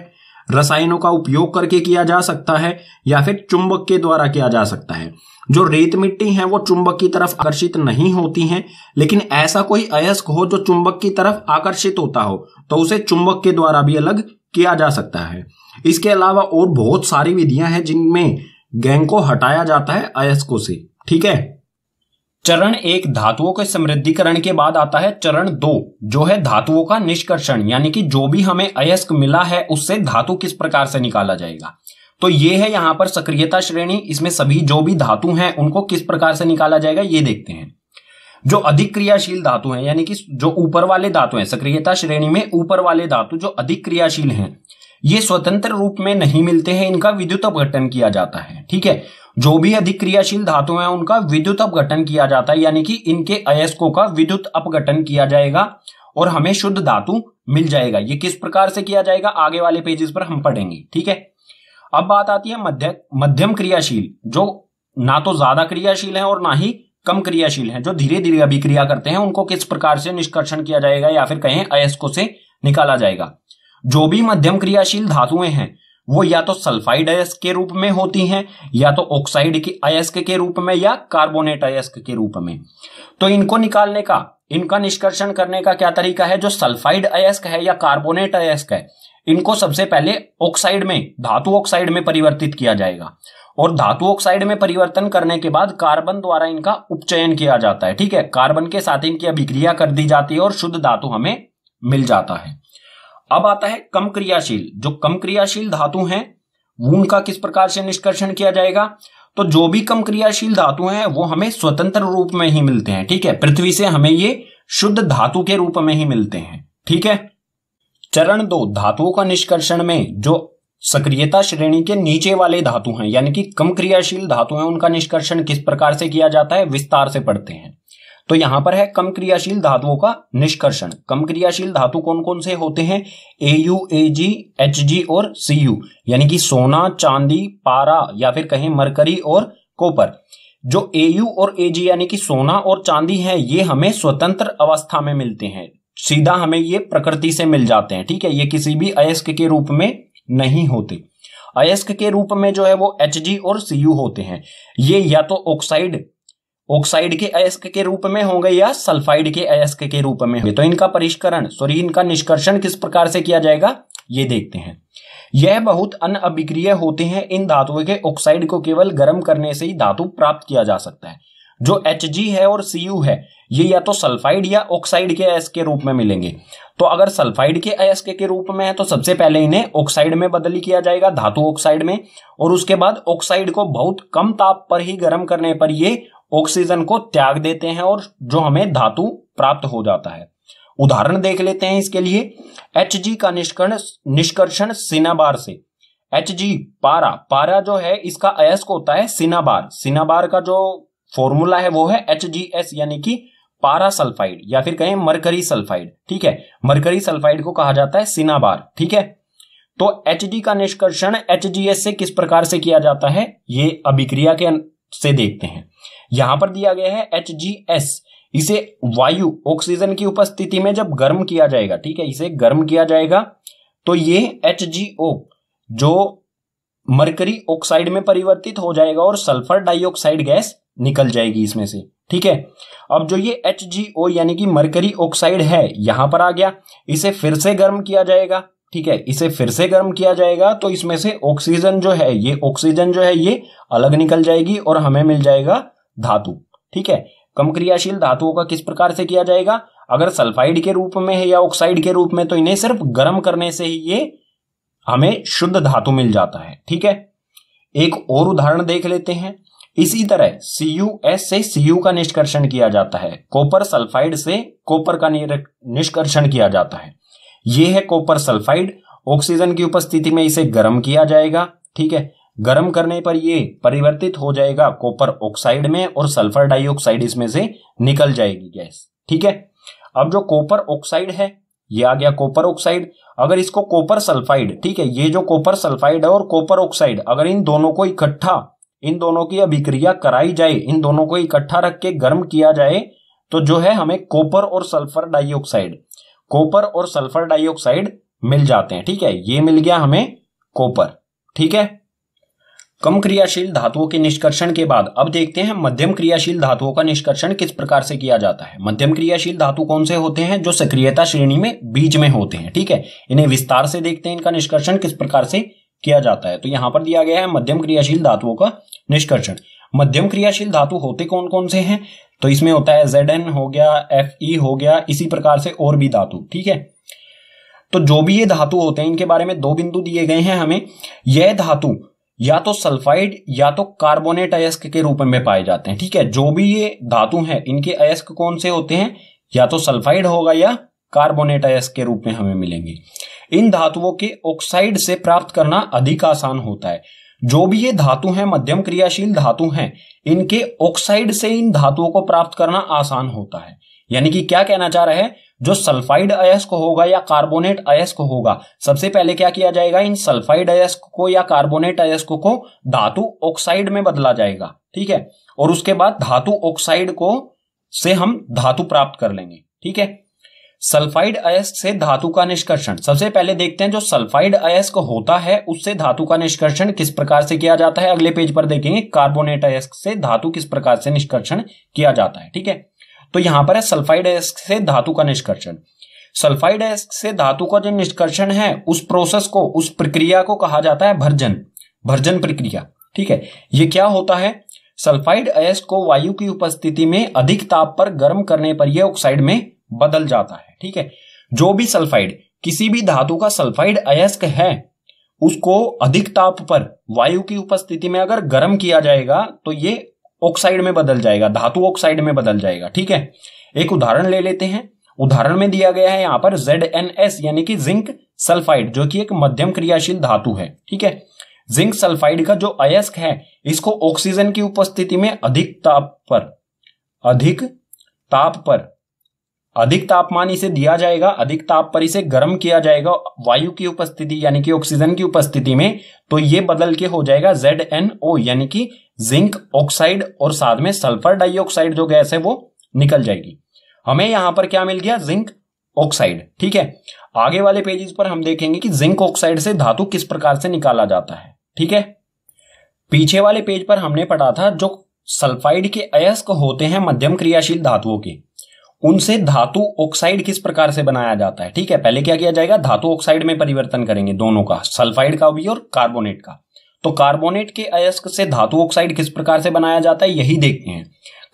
रसायनों का उपयोग करके किया जा सकता है या फिर चुंबक के द्वारा किया जा सकता है जो रेत मिट्टी है वो चुंबक की तरफ आकर्षित नहीं होती है लेकिन ऐसा कोई अयस्क हो जो चुंबक की तरफ आकर्षित होता हो तो उसे चुंबक के द्वारा भी अलग किया जा सकता है इसके अलावा और बहुत सारी विधियां हैं जिनमें गैंग को हटाया जाता है अयस्कों से ठीक है चरण एक धातुओं के समृद्धिकरण के बाद आता है चरण दो जो है धातुओं का निष्कर्षण यानी कि जो भी हमें अयस्क मिला है उससे धातु किस प्रकार से निकाला जाएगा तो ये है यहां पर सक्रियता श्रेणी इसमें सभी जो भी धातु हैं उनको किस प्रकार से निकाला जाएगा ये देखते हैं जो अधिक क्रियाशील धातु हैं यानी कि जो ऊपर वाले धातु हैं सक्रियता श्रेणी में ऊपर वाले धातु जो अधिक क्रियाशील हैं ये स्वतंत्र रूप में नहीं मिलते हैं इनका विद्युत अपघटन किया जाता है ठीक है जो भी अधिक क्रियाशील धातु है उनका विद्युत अपघटन किया जाता है यानी कि इनके अयस्कों का विद्युत अपघटन किया जाएगा और हमें शुद्ध धातु मिल जाएगा ये किस प्रकार से किया जाएगा आगे वाले पेजेस पर हम पढ़ेंगे ठीक है अब बात आती है मध्य मध्यम क्रियाशील जो ना तो ज्यादा क्रियाशील है और ना ही कम क्रियाशील है जो धीरे धीरे अभिक्रिया करते हैं उनको किस प्रकार से निष्कर्षण किया जाएगा या फिर कहें अयस्कों से निकाला जाएगा जो भी मध्यम क्रियाशील धातुएं हैं वो या तो सल्फाइड अयस्क के रूप में होती हैं या तो ऑक्साइड की अयस्क के रूप में या कार्बोनेट अयस्क के रूप में तो इनको निकालने का इनका निष्कर्षण करने का क्या तरीका है जो सल्फाइड अयस्क है या कार्बोनेट अयस्क है इनको सबसे पहले ऑक्साइड में धातु ऑक्साइड में परिवर्तित किया जाएगा और धातु ऑक्साइड में परिवर्तन करने के बाद कार्बन द्वारा इनका उपचयन किया जाता है ठीक है कार्बन के साथ इनकी अभिक्रिया कर दी जाती है और शुद्ध धातु हमें मिल जाता है अब आता है कम क्रियाशील जो कम क्रियाशील धातु हैं उनका किस प्रकार से निष्कर्षण किया जाएगा तो जो भी कम क्रियाशील धातु हैं वो हमें स्वतंत्र रूप में ही मिलते हैं ठीक है पृथ्वी से हमें ये शुद्ध धातु के रूप में ही मिलते हैं ठीक है चरण दो धातुओं का निष्कर्षण में जो सक्रियता श्रेणी के नीचे वाले धातु हैं यानी कि कम क्रियाशील धातु हैं उनका निष्कर्षण किस प्रकार से किया जाता है विस्तार से पढ़ते हैं तो यहां पर है कम क्रियाशील धातुओं का निष्कर्षण कम क्रियाशील धातु कौन कौन से होते हैं ए U A ji H G और सी यू यानी कि सोना चांदी पारा या फिर कहें मरकरी और कोपर जो ए यू और ए जी यानी कि सोना और चांदी है ये हमें स्वतंत्र अवस्था में मिलते हैं सीधा हमें ये प्रकृति से मिल जाते हैं ठीक है ये किसी भी अयस्क के रूप में नहीं होते अयस्क के रूप में जो है वो एच जी और सी होते हैं ये या तो ऑक्साइड ऑक्साइड के अयस्क के रूप में होंगे या सल्फाइड के अयस्क के रूप में होंगे तो इनका परिष्करण सॉरी इनका निष्कर्षण किस प्रकार से किया जाएगा ये देखते हैं यह बहुत अन अभिक्रिय होते हैं इन धातुओं के ऑक्साइड को केवल गर्म करने से ही धातु प्राप्त किया जा सकता है जो एच है और सी है ये या तो सल्फाइड या ऑक्साइड के अयस्क के रूप में मिलेंगे तो अगर सल्फाइड के अयस्क के रूप में है तो सबसे पहले इन्हें ऑक्साइड में बदली किया जाएगा धातु ऑक्साइड में और उसके बाद ऑक्साइड को बहुत कम ताप पर ही गर्म करने पर ये ऑक्सीजन को त्याग देते हैं और जो हमें धातु प्राप्त हो जाता है उदाहरण देख लेते हैं इसके लिए एच जी का निष्कर्ण निष्कर्षण सिनाबार से एच जी पारा पारा जो है इसका अयस्क होता है सिनाबार सिनाबार का जो फॉर्मूला है वो है एच जी एस यानी कि पारा सल्फाइड या फिर कहें मरकरी सल्फाइड ठीक है मरकरी सल्फाइड को कहा जाता है सिनाबार ठीक है तो एच का निष्कर्षण एच से किस प्रकार से किया जाता है ये अभिक्रिया के से देखते हैं यहां पर दिया गया है एच जी एस इसे वायु ऑक्सीजन की उपस्थिति में जब गर्म किया जाएगा ठीक है इसे गर्म किया जाएगा तो ये एच जी ओ जो मरकरी ऑक्साइड में परिवर्तित हो जाएगा और सल्फर डाइऑक्साइड गैस निकल जाएगी इसमें से ठीक है अब जो ये एच जी ओ यानी कि मरकरी ऑक्साइड है यहां पर आ गया इसे फिर से गर्म किया जाएगा ठीक है इसे फिर से गर्म किया जाएगा तो इसमें से ऑक्सीजन जो है ये ऑक्सीजन जो है ये अलग निकल जाएगी और हमें मिल जाएगा धातु ठीक है कम क्रियाशील धातुओं का किस प्रकार से किया जाएगा अगर सल्फाइड के रूप में है या ऑक्साइड के रूप में तो इन्हें सिर्फ गर्म करने से ही ये हमें शुद्ध धातु मिल जाता है ठीक है एक और उदाहरण देख लेते हैं इसी तरह CuS से Cu का निष्कर्षण किया जाता है कॉपर सल्फाइड से कॉपर का निष्कर्षण किया जाता है ये है कॉपर सल्फाइड ऑक्सीजन की उपस्थिति में इसे गर्म किया जाएगा ठीक है गर्म करने पर यह परिवर्तित हो जाएगा कॉपर ऑक्साइड में और सल्फर डाइऑक्साइड इसमें से निकल जाएगी गैस ठीक है अब जो कॉपर ऑक्साइड है ये आ गया कॉपर ऑक्साइड अगर इसको कॉपर सल्फाइड ठीक है ये जो कॉपर सल्फाइड है और कॉपर ऑक्साइड अगर इन दोनों को इकट्ठा इन दोनों की अभिक्रिया कराई जाए इन दोनों को इकट्ठा रख के गर्म किया जाए तो जो है हमें कॉपर और सल्फर डाइऑक्साइड कोपर और सल्फर डाइऑक्साइड मिल जाते हैं ठीक है ये मिल गया हमें कोपर ठीक है कम क्रियाशील धातुओं के निष्कर्षण के बाद अब देखते हैं मध्यम क्रियाशील धातुओं का निष्कर्षण किस प्रकार से किया जाता है मध्यम क्रियाशील धातु कौन से होते हैं जो सक्रियता श्रेणी में बीज में होते हैं ठीक है इन्हें विस्तार से देखते हैं इनका निष्कर्षण किस प्रकार से किया जाता है तो यहां पर दिया गया है मध्यम क्रियाशील धातुओं का निष्कर्षण मध्यम क्रियाशील धातु होते कौन कौन से हैं तो इसमें होता है जेड एन हो गया एफ ई हो गया इसी प्रकार से और भी धातु ठीक है तो जो भी ये धातु होते हैं इनके बारे में दो बिंदु दिए गए हैं हमें यह धातु या तो सल्फाइड या तो कार्बोनेट अयस्क के रूप में पाए जाते हैं ठीक है जो भी ये धातु है इनके अयस्क कौन से होते हैं या तो सल्फाइड होगा या कार्बोनेट अयस्क के रूप में हमें मिलेंगे इन धातुओं के ऑक्साइड से प्राप्त करना अधिक आसान होता है जो भी ये धातु हैं मध्यम क्रियाशील धातु हैं इनके ऑक्साइड से इन धातुओं को प्राप्त करना आसान होता है यानी कि क्या कहना चाह रहे हैं जो सल्फाइड अयस्क होगा या कार्बोनेट अयस्क होगा सबसे पहले क्या किया जाएगा इन सल्फाइड अयस्क को या कार्बोनेट अयस्क को धातु ऑक्साइड में बदला जाएगा ठीक है और उसके बाद धातु ऑक्साइड को से हम धातु प्राप्त कर लेंगे ठीक है सल्फाइड अयस्क से धातु का निष्कर्षण सबसे पहले देखते हैं जो सल्फाइड अयस्क होता है उससे धातु का निष्कर्षण किस प्रकार से किया जाता है अगले पेज पर देखेंगे कार्बोनेट अयस्क से धातु किस प्रकार से निष्कर्षण किया जाता है ठीक है तो यहां पर है सल्फाइड अयस्क से धातु का निष्कर्षण सल्फाइड अयस्क से धातु का जो निष्कर्षण है उस प्रोसेस को उस प्रक्रिया को कहा जाता है भर्जन भर्जन प्रक्रिया ठीक है ये क्या होता है सल्फाइड अयस्क को वायु की उपस्थिति में अधिक ताप पर गर्म करने पर यह ऑक्साइड में बदल जाता है ठीक है जो भी सल्फाइड किसी भी धातु का सल्फाइड अयस्क है उसको अधिक ताप पर वायु की उपस्थिति में अगर गर्म किया जाएगा तो ये ऑक्साइड में बदल जाएगा धातु ऑक्साइड में बदल जाएगा ठीक है एक उदाहरण ले लेते हैं उदाहरण में दिया गया है यहां पर जेड एन एस यानी कि जिंक सल्फाइड जो कि एक मध्यम क्रियाशील धातु है ठीक है जिंक सल्फाइड का जो अयस्क है इसको ऑक्सीजन की उपस्थिति में अधिक ताप पर अधिक ताप पर अधिक तापमान इसे दिया जाएगा अधिक ताप पर इसे गर्म किया जाएगा वायु की उपस्थिति यानी कि ऑक्सीजन की उपस्थिति में तो ये बदल के हो जाएगा जेड एन ओ यानी कि जिंक ऑक्साइड और साथ में सल्फर डाइऑक्साइड जो गैस है वो निकल जाएगी हमें यहां पर क्या मिल गया जिंक ऑक्साइड ठीक है आगे वाले पेजेस पर हम देखेंगे कि जिंक ऑक्साइड से धातु किस प्रकार से निकाला जाता है ठीक है पीछे वाले पेज पर हमने पढ़ा था जो सल्फाइड के अयस्क होते हैं मध्यम क्रियाशील धातुओं के उनसे धातु ऑक्साइड किस प्रकार से बनाया जाता है ठीक है पहले क्या किया जाएगा धातु ऑक्साइड में परिवर्तन करेंगे दोनों का सल्फाइड का भी और कार्बोनेट का तो कार्बोनेट के अयस्क से धातु ऑक्साइड किस प्रकार से बनाया जाता है यही देखते हैं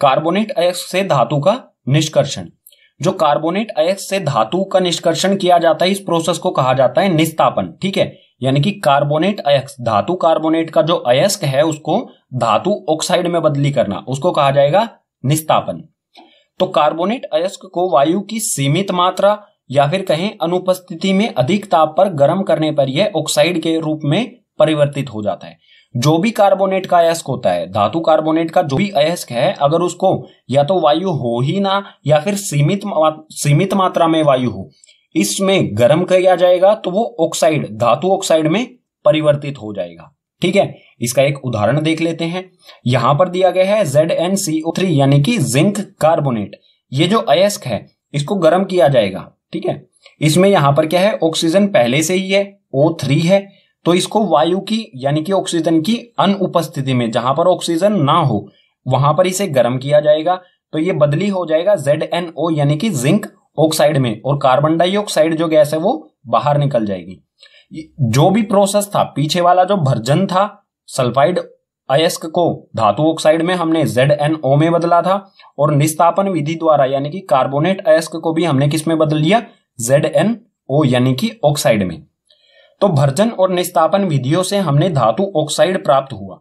कार्बोनेट अयस्क से धातु का निष्कर्षण जो कार्बोनेट अयस्क से धातु का निष्कर्षण किया जाता है इस प्रोसेस को कहा जाता है निस्तापन ठीक है यानी कि कार्बोनेट अयस्क धातु कार्बोनेट का जो अयस्क है उसको धातु ऑक्साइड में बदली करना उसको कहा जाएगा निस्तापन तो कार्बोनेट अयस्क को वायु की सीमित मात्रा या फिर कहें अनुपस्थिति में अधिक ताप पर गर्म करने पर यह ऑक्साइड के रूप में परिवर्तित हो जाता है जो भी कार्बोनेट का अयस्क होता है धातु कार्बोनेट का जो भी अयस्क है अगर उसको या तो वायु हो ही ना या फिर सीमित सीमित मात्रा में वायु हो इसमें गर्म किया जाएगा तो वो ऑक्साइड धातु ऑक्साइड में परिवर्तित हो जाएगा ठीक है इसका एक उदाहरण देख लेते हैं यहां पर दिया गया है Z N C O three यानी कि जिंक कार्बोनेट ये जो अयस्क है इसको गर्म किया जाएगा ठीक है इसमें यहां पर क्या है ऑक्सीजन पहले से ही है ओ थ्री है तो इसको वायु की यानी कि ऑक्सीजन की अनुपस्थिति में जहां पर ऑक्सीजन ना हो वहां पर इसे गर्म किया जाएगा तो ये बदली हो जाएगा जेड एन ओ यानी कि जिंक ऑक्साइड में और कार्बन डाइऑक्साइड जो गैस है वो बाहर निकल जाएगी जो भी प्रोसेस था पीछे वाला जो भर्जन था सल्फाइड अयस्क को धातु ऑक्साइड में हमने जेड एन ओ में बदला था और निस्तापन विधि द्वारा यानी कि कार्बोनेट अयस्क को भी हमने किस में बदल लिया जेड एन ओ यानी कि ऑक्साइड में तो भर्जन और निस्तापन विधियों से हमने धातु ऑक्साइड प्राप्त हुआ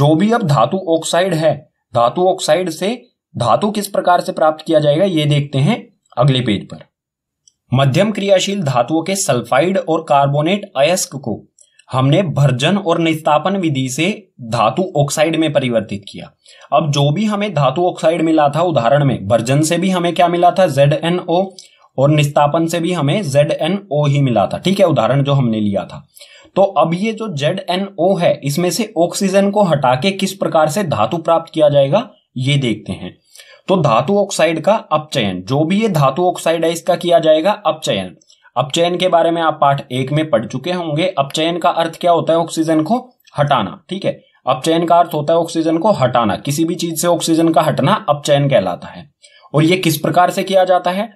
जो भी अब धातु ऑक्साइड है धातु ऑक्साइड से धातु किस प्रकार से प्राप्त किया जाएगा ये देखते हैं अगले पेज पर मध्यम क्रियाशील धातुओं के सल्फाइड और कार्बोनेट अयस्क को हमने भर्जन और निस्तापन विधि से धातु ऑक्साइड में परिवर्तित किया अब जो भी हमें धातु ऑक्साइड मिला था उदाहरण में भर्जन से भी हमें क्या मिला था जेड एन ओ और निस्तापन से भी हमें जेड एन ओ ही मिला था ठीक है उदाहरण जो हमने लिया था तो अब ये जो जेड एन ओ है इसमें से ऑक्सीजन को हटा के किस प्रकार से धातु प्राप्त किया जाएगा ये देखते हैं तो धातु ऑक्साइड का अपचयन जो भी ये धातु ऑक्साइड है इसका किया जाएगा अपचयन अपचयन के बारे में आप पाठ एक में पढ़ चुके होंगे अपचयन का अर्थ क्या होता है ऑक्सीजन को हटाना ठीक है अपचयन का अर्थ होता है ऑक्सीजन को हटाना किसी भी चीज से ऑक्सीजन का हटना अपचयन कहलाता है और यह किस प्रकार से किया जाता है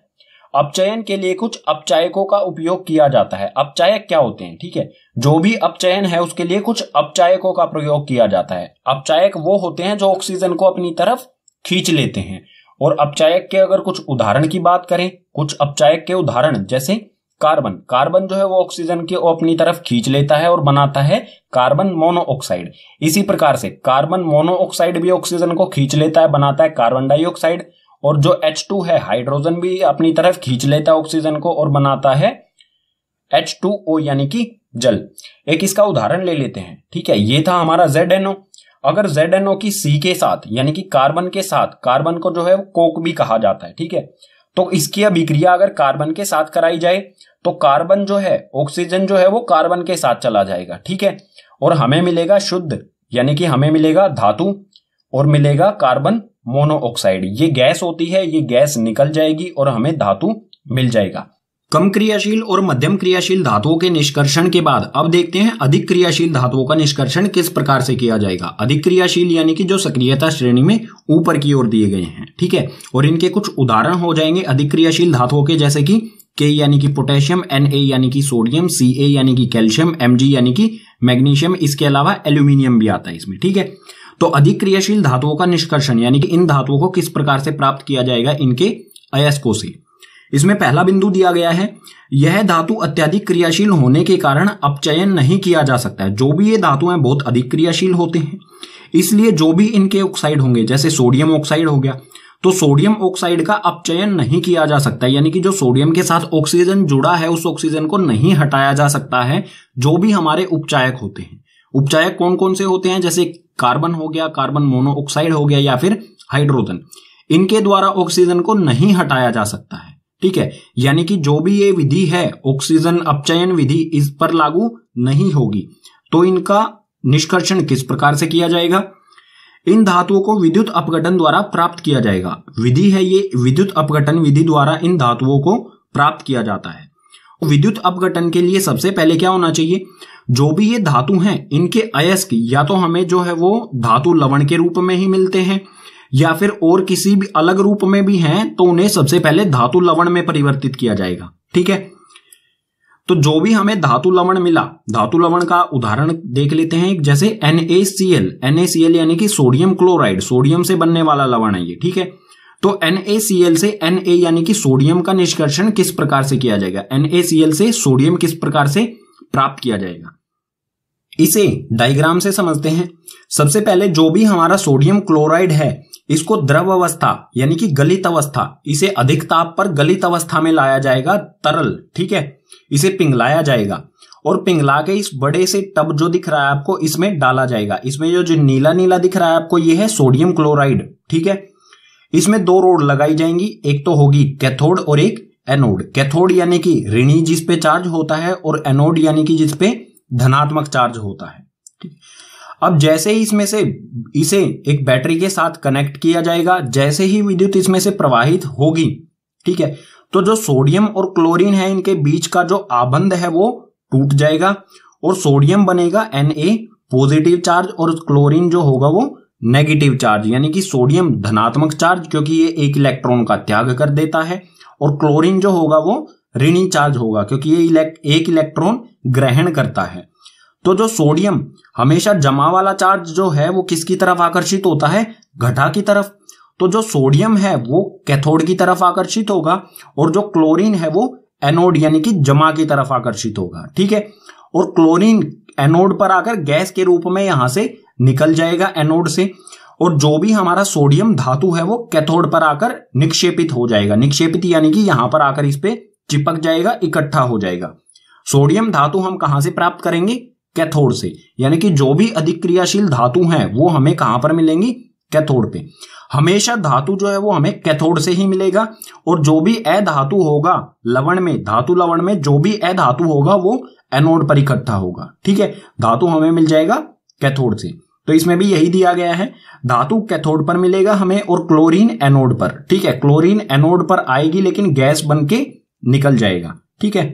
अपचयन के लिए कुछ अपचायकों का उपयोग किया जाता है अपचायक क्या होते हैं ठीक है जो भी अपचयन है उसके लिए कुछ अपचायकों का प्रयोग किया जाता है अपचायक वो होते हैं जो ऑक्सीजन को अपनी तरफ खींच लेते हैं और अपचायक के अगर कुछ उदाहरण की बात करें कुछ अपचायक के उदाहरण जैसे कार्बन कार्बन जो है वो ऑक्सीजन के अपनी तरफ खींच लेता है और बनाता है कार्बन मोनोऑक्साइड इसी प्रकार से कार्बन मोनोऑक्साइड भी ऑक्सीजन को खींच लेता है बनाता है कार्बन डाइऑक्साइड और जो H2 है हाइड्रोजन भी अपनी तरफ खींच लेता है ऑक्सीजन को और बनाता है ओ यानी कि जल एक इसका उदाहरण ले लेते हैं ठीक है ये था हमारा ओ अगर ओ की सी के साथ यानी कि कार्बन के साथ कार्बन को जो है वो कोक भी कहा जाता है ठीक है तो इसकी अभिक्रिया अगर कार्बन के साथ कराई जाए तो कार्बन जो है ऑक्सीजन जो है वो कार्बन के साथ चला जाएगा ठीक है और हमें मिलेगा शुद्ध यानी कि हमें मिलेगा धातु और मिलेगा कार्बन मोनोऑक्साइड ये गैस होती है ये गैस निकल जाएगी और हमें धातु मिल जाएगा कम क्रियाशील और मध्यम क्रियाशील धातुओं के निष्कर्षण के बाद अब देखते हैं अधिक क्रियाशील धातुओं का निष्कर्षण किस प्रकार से किया जाएगा अधिक क्रियाशील यानी कि जो सक्रियता श्रेणी में ऊपर की ओर दिए गए हैं ठीक है और इनके कुछ उदाहरण हो जाएंगे अधिक क्रियाशील धातुओं के जैसे कि के यानी कि पोटेशियम एन ए यानी कि सोडियम सी ए यानी कि कैल्शियम एम जी यानी कि मैग्नीशियम इसके अलावा एल्यूमिनियम भी आता है इसमें ठीक है तो अधिक क्रियाशील धातुओं का निष्कर्षण यानी कि इन धातुओं को किस प्रकार से प्राप्त किया जाएगा इनके अयस्को से इसमें पहला बिंदु दिया गया है यह धातु अत्यधिक क्रियाशील होने के कारण अपचयन नहीं किया जा सकता है जो भी ये धातु हैं बहुत अधिक क्रियाशील होते हैं इसलिए जो भी इनके ऑक्साइड होंगे जैसे सोडियम ऑक्साइड हो गया तो सोडियम ऑक्साइड का अपचयन नहीं किया जा सकता यानी कि जो सोडियम के साथ ऑक्सीजन जुड़ा है उस ऑक्सीजन को नहीं हटाया जा सकता है जो भी हमारे उपचायक होते हैं उपचायक कौन कौन से होते हैं जैसे कार्बन हो गया कार्बन मोनोऑक्साइड हो गया या फिर हाइड्रोजन इनके द्वारा ऑक्सीजन को नहीं हटाया जा सकता है ठीक है यानी कि जो भी ये विधि है ऑक्सीजन अपचयन विधि इस पर लागू नहीं होगी तो इनका निष्कर्षण किस प्रकार से किया जाएगा इन धातुओं को विद्युत अपघटन द्वारा प्राप्त किया जाएगा विधि है ये विद्युत अपघटन विधि द्वारा इन धातुओं को प्राप्त किया जाता है विद्युत अपघटन के लिए सबसे पहले क्या होना चाहिए जो भी ये धातु हैं इनके अयस्क या तो हमें जो है वो धातु लवण के रूप में ही मिलते हैं या फिर और किसी भी अलग रूप में भी हैं तो उन्हें सबसे पहले धातु लवण में परिवर्तित किया जाएगा ठीक है तो जो भी हमें धातु लवण मिला धातु लवण का उदाहरण देख लेते हैं जैसे NaCl NaCl यानी कि सोडियम क्लोराइड सोडियम से बनने वाला लवण है ये ठीक है तो NaCl से Na यानी कि सोडियम का निष्कर्षण किस प्रकार से किया जाएगा NaCl से सोडियम किस प्रकार से प्राप्त किया जाएगा इसे डायग्राम से समझते हैं सबसे पहले जो भी हमारा सोडियम क्लोराइड है इसको द्रव अवस्था यानी कि गलित अवस्था इसे अधिक ताप पर गलित अवस्था में लाया जाएगा तरल ठीक है इसे पिंगलाया जाएगा और पिंगला के इस बड़े से टब जो दिख रहा है आपको इसमें डाला जाएगा इसमें जो जो नीला नीला दिख रहा है आपको ये है सोडियम क्लोराइड ठीक है इसमें दो रोड लगाई जाएंगी एक तो होगी कैथोड और एक एनोड कैथोड यानी कि ऋणी जिसपे चार्ज होता है और एनोड यानी कि जिसपे धनात्मक चार्ज होता है अब जैसे ही इसमें से इसे एक बैटरी के साथ कनेक्ट किया जाएगा जैसे ही विद्युत इसमें से प्रवाहित होगी ठीक है तो जो सोडियम और क्लोरीन है इनके बीच का जो आबंध है वो टूट जाएगा और सोडियम बनेगा Na पॉजिटिव चार्ज और क्लोरीन जो होगा वो नेगेटिव चार्ज यानी कि सोडियम धनात्मक चार्ज क्योंकि ये एक इलेक्ट्रॉन का त्याग कर देता है और क्लोरीन जो होगा वो ऋण चार्ज होगा क्योंकि ये इलेक्ट एक इलेक्ट्रॉन ग्रहण करता है तो जो सोडियम हमेशा जमा वाला चार्ज जो है वो किसकी तरफ आकर्षित होता है घटा की तरफ तो जो सोडियम है वो कैथोड की तरफ आकर्षित होगा और जो क्लोरीन है वो एनोड यानी कि जमा की तरफ आकर्षित होगा ठीक है और क्लोरीन एनोड पर आकर गैस के रूप में यहां से निकल जाएगा एनोड से और जो भी हमारा सोडियम धातु है वो कैथोड पर आकर निक्षेपित हो जाएगा निक्षेपित यानी कि यहां पर आकर इस पर चिपक जाएगा इकट्ठा हो जाएगा सोडियम धातु हम कहां से प्राप्त करेंगे कैथोड से यानी कि जो भी अधिक क्रियाशील धातु हैं वो हमें कहां पर मिलेंगी कैथोड पे हमेशा धातु जो है वो हमें कैथोड से ही मिलेगा और जो भी अधातु होगा लवण में धातु लवण में जो भी अधातु होगा वो एनोड पर इकट्ठा होगा ठीक है धातु हमें मिल जाएगा कैथोड से तो इसमें भी यही दिया गया है धातु कैथोड पर मिलेगा हमें और क्लोरीन एनोड पर ठीक है क्लोरीन एनोड पर आएगी लेकिन गैस बन के निकल जाएगा ठीक है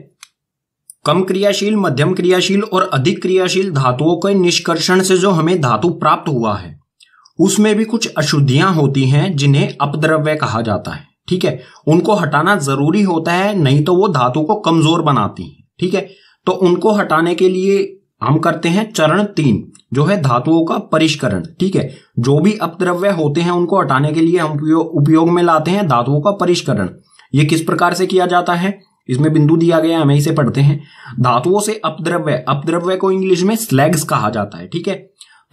कम क्रियाशील मध्यम क्रियाशील और अधिक क्रियाशील धातुओं के निष्कर्षण से जो हमें धातु प्राप्त हुआ है उसमें भी कुछ अशुद्धियां होती हैं जिन्हें अपद्रव्य कहा जाता है ठीक है उनको हटाना जरूरी होता है नहीं तो वो धातु को कमजोर बनाती है ठीक है तो उनको हटाने के लिए हम करते हैं चरण तीन जो है धातुओं का परिष्करण ठीक है जो भी अपद्रव्य होते हैं उनको हटाने के लिए हम उपयोग में लाते हैं धातुओं का परिष्करण ये किस प्रकार से किया जाता है इसमें बिंदु दिया गया हमें इसे पढ़ते हैं धातुओं से अपद्रव्य अपद्रव्य को इंग्लिश में स्लैग्स कहा जाता है ठीक है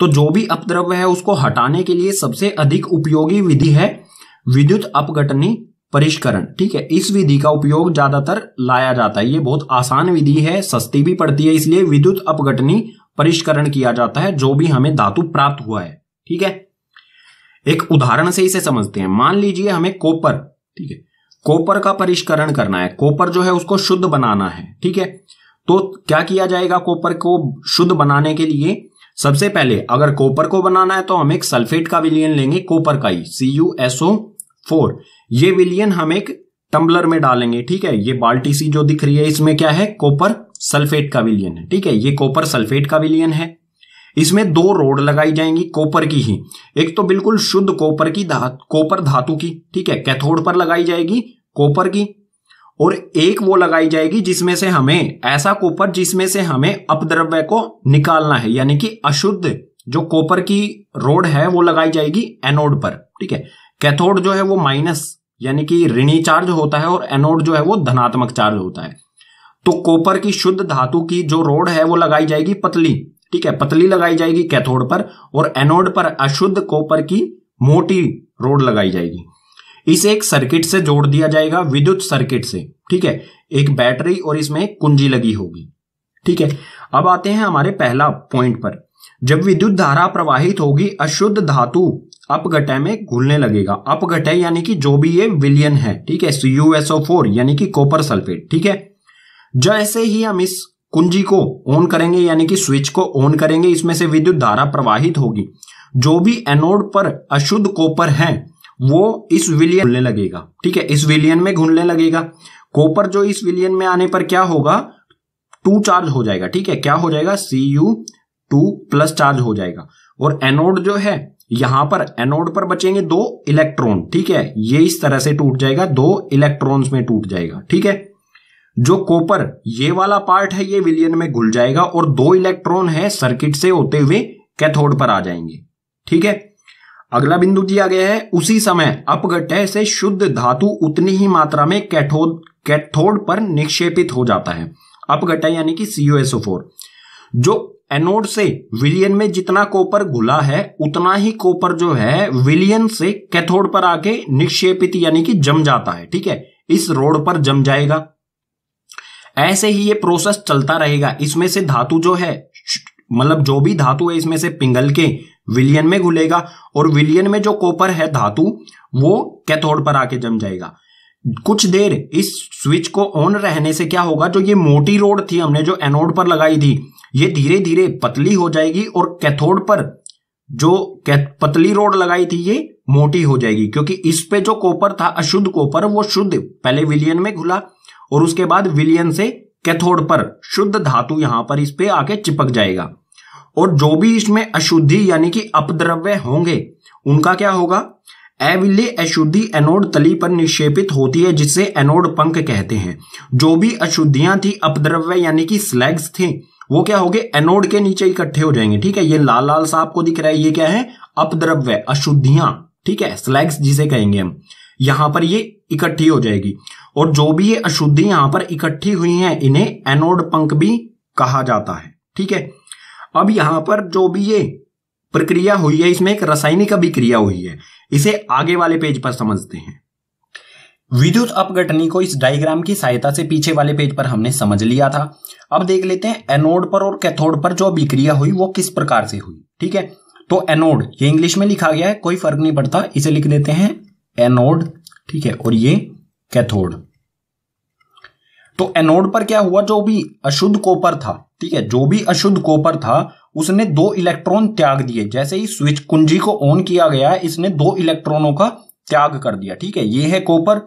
तो जो भी अपद्रव्य है उसको हटाने के लिए सबसे अधिक उपयोगी विधि है विद्युत अपघटनी परिष्करण ठीक है इस विधि का उपयोग ज्यादातर लाया जाता है ये बहुत आसान विधि है सस्ती भी पड़ती है इसलिए विद्युत अपघटनी परिष्करण किया जाता है जो भी हमें धातु प्राप्त हुआ है ठीक है एक उदाहरण से इसे समझते हैं मान लीजिए हमें कोपर ठीक है कॉपर का परिष्करण करना है कॉपर जो है उसको शुद्ध बनाना है ठीक है तो क्या किया जाएगा कॉपर को शुद्ध बनाने के लिए सबसे पहले अगर कोपर को बनाना है तो हम एक सल्फेट का विलियन लेंगे कोपर का ही C U S O four ये विलियन हम एक टम्बलर में डालेंगे ठीक है ये बाल्टी सी जो दिख रही है इसमें क्या है कॉपर सल्फेट का विलियन है ठीक है ये कॉपर सल्फेट का विलियन है इसमें दो रोड लगाई जाएंगी कोपर की ही एक तो बिल्कुल शुद्ध कोपर की धात कोपर धातु की ठीक है कैथोड पर लगाई जाएगी कोपर की और एक वो लगाई जाएगी जिसमें से हमें ऐसा कोपर जिसमें से हमें अपद्रव्य को निकालना है यानी कि अशुद्ध जो कोपर की रोड है वो लगाई जाएगी एनोड पर ठीक है कैथोड जो है वो माइनस यानी कि ऋणी चार्ज होता है और एनोड जो है वो धनात्मक चार्ज होता है तो कोपर की शुद्ध धातु की जो रोड है वो लगाई जाएगी पतली ठीक है पतली लगाई जाएगी कैथोड पर और एनोड पर अशुद्ध कॉपर की मोटी रोड लगाई जाएगी इसे एक सर्किट से जोड़ दिया जाएगा विद्युत सर्किट से ठीक है एक बैटरी और इसमें एक कुंजी लगी होगी ठीक है अब आते हैं हमारे पहला पॉइंट पर जब विद्युत धारा प्रवाहित होगी अशुद्ध धातु अपघटय में घुलने लगेगा अपघटय यानी कि जो भी ये विलियन है ठीक है यूएसओ फोर यानी कि कॉपर सल्फेट ठीक है जैसे ही हम इस कुंजी को ऑन करेंगे यानी कि स्विच को ऑन करेंगे इसमें से विद्युत धारा प्रवाहित होगी जो भी एनोड पर अशुद्ध कोपर है वो इस विलियन घुलने लगेगा ठीक है इस विलियन में घुलने लगेगा कोपर जो इस विलियन में आने पर क्या होगा टू चार्ज हो जाएगा ठीक है क्या हो जाएगा C U two plus charge हो जाएगा और एनोड जो है यहां पर एनोड पर बचेंगे दो इलेक्ट्रॉन ठीक है ये इस तरह से टूट जाएगा दो इलेक्ट्रॉन्स में टूट जाएगा ठीक है जो कॉपर ये वाला पार्ट है ये विलियन में घुल जाएगा और दो इलेक्ट्रॉन है सर्किट से होते हुए कैथोड पर आ जाएंगे ठीक है अगला बिंदु दिया गया है उसी समय अपघट्य से शुद्ध धातु उतनी ही मात्रा में कैथोड कैथोड पर निक्षेपित हो जाता है अपघट्य यानी कि सीओएसओ जो एनोड से विलियन में जितना कोपर घुला है उतना ही कोपर जो है विलियन से कैथोड पर आके निक्षेपित यानी कि जम जाता है ठीक है इस रोड पर जम जाएगा ऐसे ही ये प्रोसेस चलता रहेगा इसमें से धातु जो है मतलब जो भी धातु है इसमें से पिंगल के विलियन में घुलेगा और विलियन में जो कॉपर है धातु वो कैथोड पर आके जम जाएगा कुछ देर इस स्विच को ऑन रहने से क्या होगा जो ये मोटी रोड थी हमने जो एनोड पर लगाई थी ये धीरे धीरे पतली हो जाएगी और कैथोड पर जो पतली रोड लगाई थी ये मोटी हो जाएगी क्योंकि इस पे जो कॉपर था अशुद्ध कॉपर वो शुद्ध पहले विलियन में घुला और उसके बाद विलियन से कैथोड पर शुद्ध धातु यहां पर इस पे आके चिपक जाएगा और जो भी इसमें अशुद्धि यानी कि अपद्रव्य होंगे उनका क्या होगा अविल्य अशुद्धि एनोड तली पर निक्षेपित होती है जिसे एनोड पंख कहते हैं जो भी अशुद्धियां थी अपद्रव्य यानी कि स्लैग्स थे वो क्या हो गए एनोड के नीचे इकट्ठे हो जाएंगे ठीक है ये लाल लाल सा आपको दिख रहा है ये क्या है अपद्रव्य अशुद्धियां ठीक है स्लैग्स जिसे कहेंगे हम यहां पर ये इकट्ठी हो जाएगी और जो भी ये अशुद्धि यहां पर इकट्ठी हुई हैं इन्हें एनोड पंक भी कहा जाता है ठीक है अब यहां पर जो भी ये प्रक्रिया हुई है इसमें एक रासायनिक अभिक्रिया हुई है इसे आगे वाले पेज पर समझते हैं विद्युत अपघटनी को इस डायग्राम की सहायता से पीछे वाले पेज पर हमने समझ लिया था अब देख लेते हैं एनोड पर और कैथोड पर जो अभिक्रिया हुई वो किस प्रकार से हुई ठीक है तो एनोड ये इंग्लिश में लिखा गया है कोई फर्क नहीं पड़ता इसे लिख देते हैं एनोड ठीक है और ये कैथोड तो एनोड पर क्या हुआ जो भी अशुद्ध कोपर था ठीक है जो भी अशुद्ध कोपर था उसने दो इलेक्ट्रॉन त्याग दिए जैसे ही स्विच कुंजी को ऑन किया गया इसने दो इलेक्ट्रॉनों का त्याग कर दिया ठीक है ये है कोपर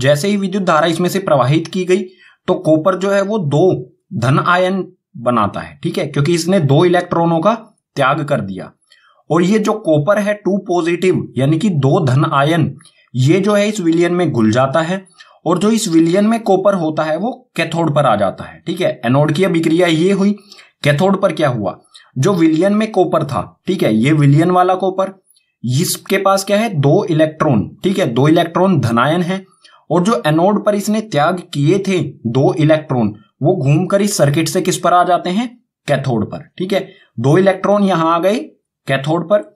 जैसे ही विद्युत धारा इसमें से प्रवाहित की गई तो कोपर जो है वो दो धन आयन बनाता है ठीक है क्योंकि इसने दो इलेक्ट्रॉनों का त्याग कर दिया और ये जो कोपर है टू पॉजिटिव यानी कि दो धन आयन ये जो है इस विलियन में घुल जाता है और जो इस विलियन में कॉपर होता है वो कैथोड पर आ जाता है ठीक है एनोड की अभिक्रिया ये हुई कैथोड पर क्या हुआ जो विलियन में कॉपर था ठीक है ये विलियन वाला कॉपर इसके पास क्या है दो इलेक्ट्रॉन ठीक है दो इलेक्ट्रॉन धनायन है और जो एनोड पर इसने त्याग किए थे दो इलेक्ट्रॉन वो घूमकर इस सर्किट से किस पर आ जाते हैं कैथोड पर ठीक है दो इलेक्ट्रॉन यहां आ गए कैथोड पर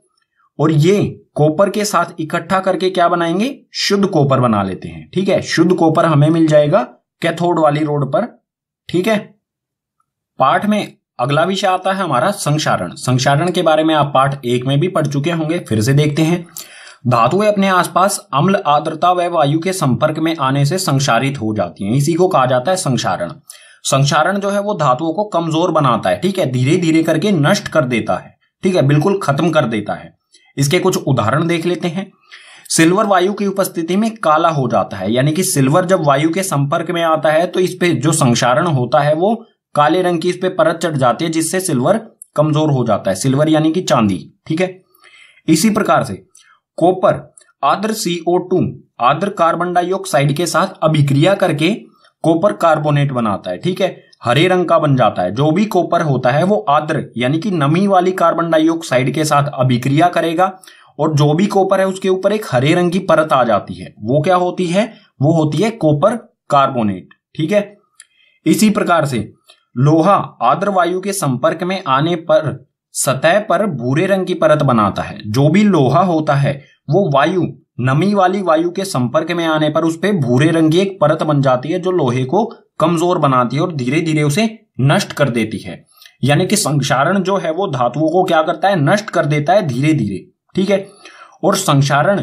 और ये कोपर के साथ इकट्ठा करके क्या बनाएंगे शुद्ध कोपर बना लेते हैं ठीक है शुद्ध कोपर हमें मिल जाएगा कैथोड वाली रोड पर ठीक है पाठ में अगला विषय आता है हमारा संक्षारण संक्षारण के बारे में आप पाठ एक में भी पढ़ चुके होंगे फिर से देखते हैं धातुएं अपने आसपास अम्ल आर्द्रता व वायु के संपर्क में आने से संक्षारित हो जाती हैं इसी को कहा जाता है संक्षारण संक्षारण जो है वो धातुओं को कमजोर बनाता है ठीक है धीरे धीरे करके नष्ट कर देता है ठीक है बिल्कुल खत्म कर देता है इसके कुछ उदाहरण देख लेते हैं सिल्वर वायु की उपस्थिति में काला हो जाता है यानी कि सिल्वर जब वायु के संपर्क में आता है तो इस पे जो संसारण होता है वो काले रंग की इस पे परत चढ़ जाती है जिससे सिल्वर कमजोर हो जाता है सिल्वर यानी कि चांदी ठीक है इसी प्रकार से कॉपर आद्र सीओ टू आद्र कार्बन डाइऑक्साइड के साथ अभिक्रिया करके कॉपर कार्बोनेट बनाता है ठीक है हरे रंग का बन जाता है जो भी कॉपर होता है वो आद्र यानी कि नमी वाली कार्बन डाइऑक्साइड के साथ अभिक्रिया करेगा और जो भी कॉपर है उसके ऊपर एक हरे रंग की परत आ जाती है वो क्या होती है वो होती है कॉपर कार्बोनेट ठीक है इसी प्रकार से लोहा आद्र वायु के संपर्क में आने पर सतह पर भूरे रंग की परत बनाता है जो भी लोहा होता है वो वायु नमी वाली वायु के संपर्क में आने पर उस पर भूरे रंग की एक परत बन जाती है जो लोहे को कमजोर बनाती है और धीरे धीरे उसे नष्ट कर देती है यानी कि संक्षारण जो है वो धातुओं को क्या करता है नष्ट कर देता है धीरे धीरे ठीक है और संक्षारण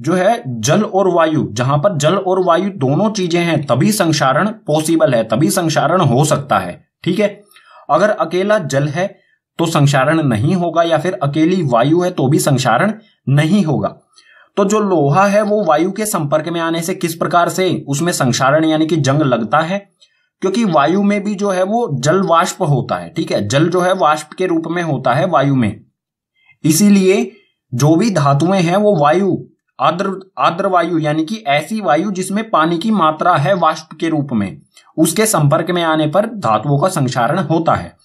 जो है जल और वायु जहां पर जल और वायु दोनों चीजें हैं तभी संक्षारण पॉसिबल है तभी संक्षारण हो सकता है ठीक है अगर अकेला जल है तो संक्षारण नहीं होगा या फिर अकेली वायु है तो भी संक्षारण नहीं होगा तो जो लोहा है वो वायु के संपर्क में आने से किस प्रकार से उसमें संसारण यानी कि जंग लगता है क्योंकि वायु में भी जो है वो जल वाष्प होता है ठीक है जल जो है वाष्प के रूप में होता है वायु में इसीलिए जो भी धातुएं हैं वो वायु आद्र आद्र वायु यानी कि ऐसी वायु जिसमें पानी की मात्रा है वाष्प के रूप में उसके संपर्क में आने पर धातुओं का संक्षारण होता है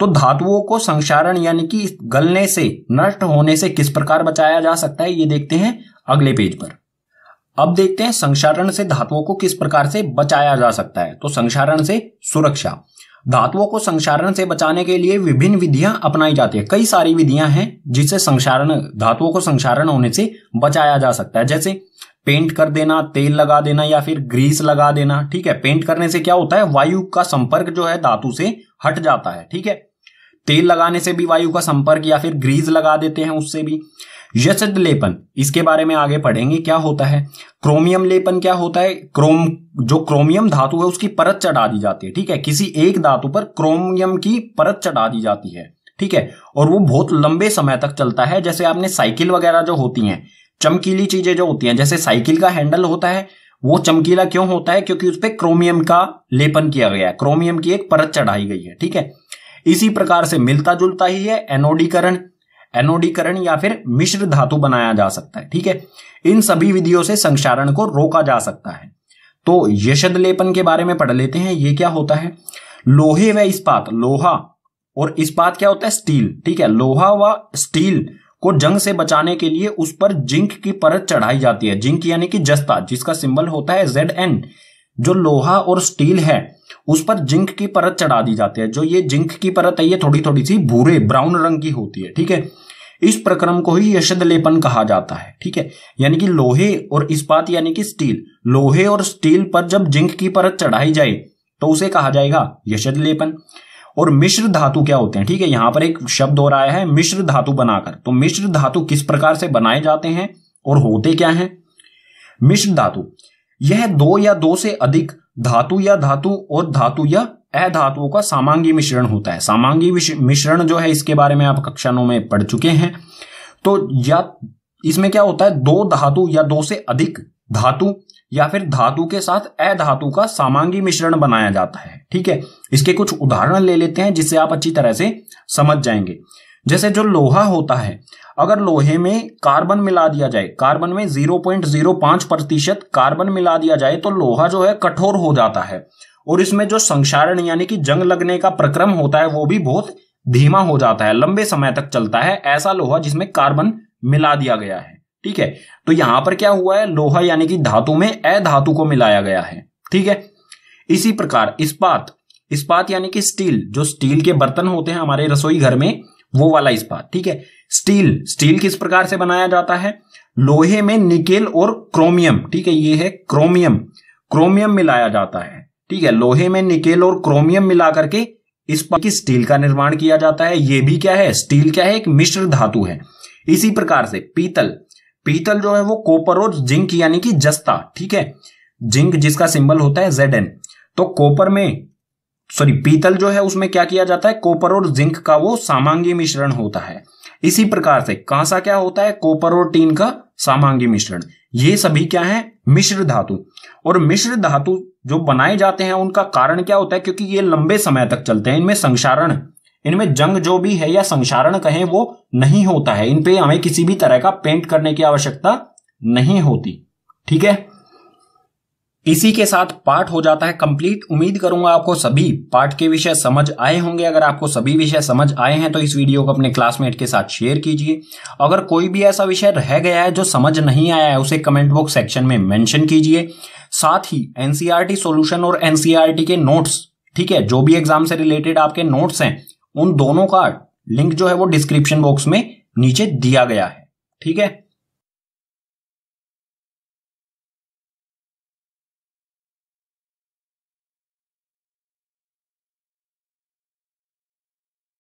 तो धातुओं को संक्षारण यानी कि गलने से नष्ट होने से किस प्रकार बचाया जा सकता है ये देखते हैं अगले पेज पर अब देखते हैं संक्षारण से धातुओं को किस प्रकार से बचाया जा सकता है तो संक्षारण से सुरक्षा धातुओं को संक्षारण से बचाने के लिए विभिन्न विधियां अपनाई जाती है कई सारी विधियां हैं जिससे संक्षारण धातुओं को संक्षारण होने से बचाया जा सकता है जैसे पेंट कर देना तेल लगा देना या फिर ग्रीस लगा देना ठीक है पेंट करने से क्या होता है वायु का संपर्क जो है धातु से हट जाता है ठीक है तेल लगाने से भी वायु का संपर्क या फिर ग्रीस लगा देते हैं उससे भी यशद लेपन इसके बारे में आगे पढ़ेंगे क्या होता है क्रोमियम लेपन क्या होता है क्रोम जो क्रोमियम धातु है उसकी परत चढ़ा दी जाती है ठीक है किसी एक धातु पर क्रोमियम की परत चढ़ा दी जाती है ठीक है और वो बहुत लंबे समय तक चलता है जैसे आपने साइकिल वगैरह जो होती हैं चमकीली चीजें जो होती हैं जैसे साइकिल का हैंडल होता है वो चमकीला क्यों होता है क्योंकि उस पर क्रोमियम का लेपन किया गया है क्रोमियम की एक परत चढ़ाई गई है ठीक है इसी प्रकार से मिलता जुलता ही है एनोडीकरण एनोडीकरण या फिर मिश्र धातु बनाया जा सकता है ठीक है इन सभी विधियों से संक्षारण को रोका जा सकता है तो यशद लेपन के बारे में पढ़ लेते हैं ये क्या होता है लोहे व इस्पात लोहा और इस्पात क्या होता है स्टील ठीक है लोहा व स्टील को जंग से बचाने के लिए उस पर जिंक की परत चढ़ाई जाती है जिंक यानी कि जस्ता जिसका सिंबल होता है जेड एन जो लोहा और स्टील है उस पर जिंक की परत चढ़ा दी जाती है जो ये जिंक की परत है ये थोड़ी थोड़ी सी भूरे ब्राउन रंग की होती है ठीक है इस प्रक्रम को ही यशद लेपन कहा जाता है ठीक है यानी कि लोहे और इस्पात यानी कि स्टील लोहे और स्टील पर जब जिंक की परत चढ़ाई जाए तो उसे कहा जाएगा यशद लेपन और मिश्र धातु क्या होते हैं ठीक है यहां पर एक शब्द हो रहा है मिश्र धातु बनाकर तो मिश्र धातु किस प्रकार से बनाए जाते हैं और होते क्या हैं मिश्र धातु यह दो या दो से अधिक धातु या धातु और धातु या अधातुओं का सामांगी मिश्रण होता है सामांगी मिश्रण जो है इसके बारे में आप कक्षा में पढ़ चुके हैं तो या इसमें क्या होता है दो धातु या दो से अधिक धातु या फिर धातु के साथ अधातु का सामांगी मिश्रण बनाया जाता है ठीक है इसके कुछ उदाहरण ले लेते हैं जिससे आप अच्छी तरह से समझ जाएंगे जैसे जो लोहा होता है अगर लोहे में कार्बन मिला दिया जाए कार्बन में 0.05 प्रतिशत कार्बन मिला दिया जाए तो लोहा जो है कठोर हो जाता है और इसमें जो संक्षारण यानी कि जंग लगने का प्रक्रम होता है वो भी बहुत धीमा हो जाता है लंबे समय तक चलता है ऐसा लोहा जिसमें कार्बन मिला दिया गया है ठीक है तो यहां पर क्या हुआ है लोहा यानी कि धातु में अधातु को मिलाया गया है ठीक है इसी प्रकार इस्पात इस्पात यानी कि स्टील जो स्टील के बर्तन होते हैं हमारे रसोई घर में वो वाला इस्पात ठीक है स्टील स्टील किस प्रकार से बनाया जाता है लोहे में निकेल और क्रोमियम ठीक है ये है क्रोमियम क्रोमियम मिलाया जाता है ठीक है लोहे में निकेल और क्रोमियम मिला करके इस पर की स्टील का निर्माण किया जाता है यह भी क्या है स्टील क्या है एक मिश्र धातु है इसी प्रकार से पीतल पीतल जो है वो कॉपर और जिंक यानी कि जस्ता ठीक है जिंक जिसका सिंबल होता है जेड एन तो कॉपर में सॉरी पीतल जो है उसमें क्या किया जाता है कॉपर और जिंक का वो सामांगी मिश्रण होता है इसी प्रकार से कांसा क्या होता है कॉपर और टीन का सामांगी मिश्रण ये सभी क्या है मिश्र धातु और मिश्र धातु जो बनाए जाते हैं उनका कारण क्या होता है क्योंकि ये लंबे समय तक चलते हैं इनमें संसारण इनमें जंग जो भी है या संसारण कहें वो नहीं होता है इनपे हमें किसी भी तरह का पेंट करने की आवश्यकता नहीं होती ठीक है इसी के साथ पाठ हो जाता है कंप्लीट उम्मीद करूंगा आपको सभी पाठ के विषय समझ आए होंगे अगर आपको सभी विषय समझ आए हैं तो इस वीडियो को अपने क्लासमेट के साथ शेयर कीजिए अगर कोई भी ऐसा विषय रह गया है जो समझ नहीं आया है उसे कमेंट बॉक्स सेक्शन में मेंशन कीजिए साथ ही एनसीईआरटी सॉल्यूशन e और एनसीईआरटी e के नोट्स ठीक है जो भी एग्जाम से रिलेटेड आपके नोट्स हैं उन दोनों का लिंक जो है वो डिस्क्रिप्शन बॉक्स में नीचे दिया गया है ठीक है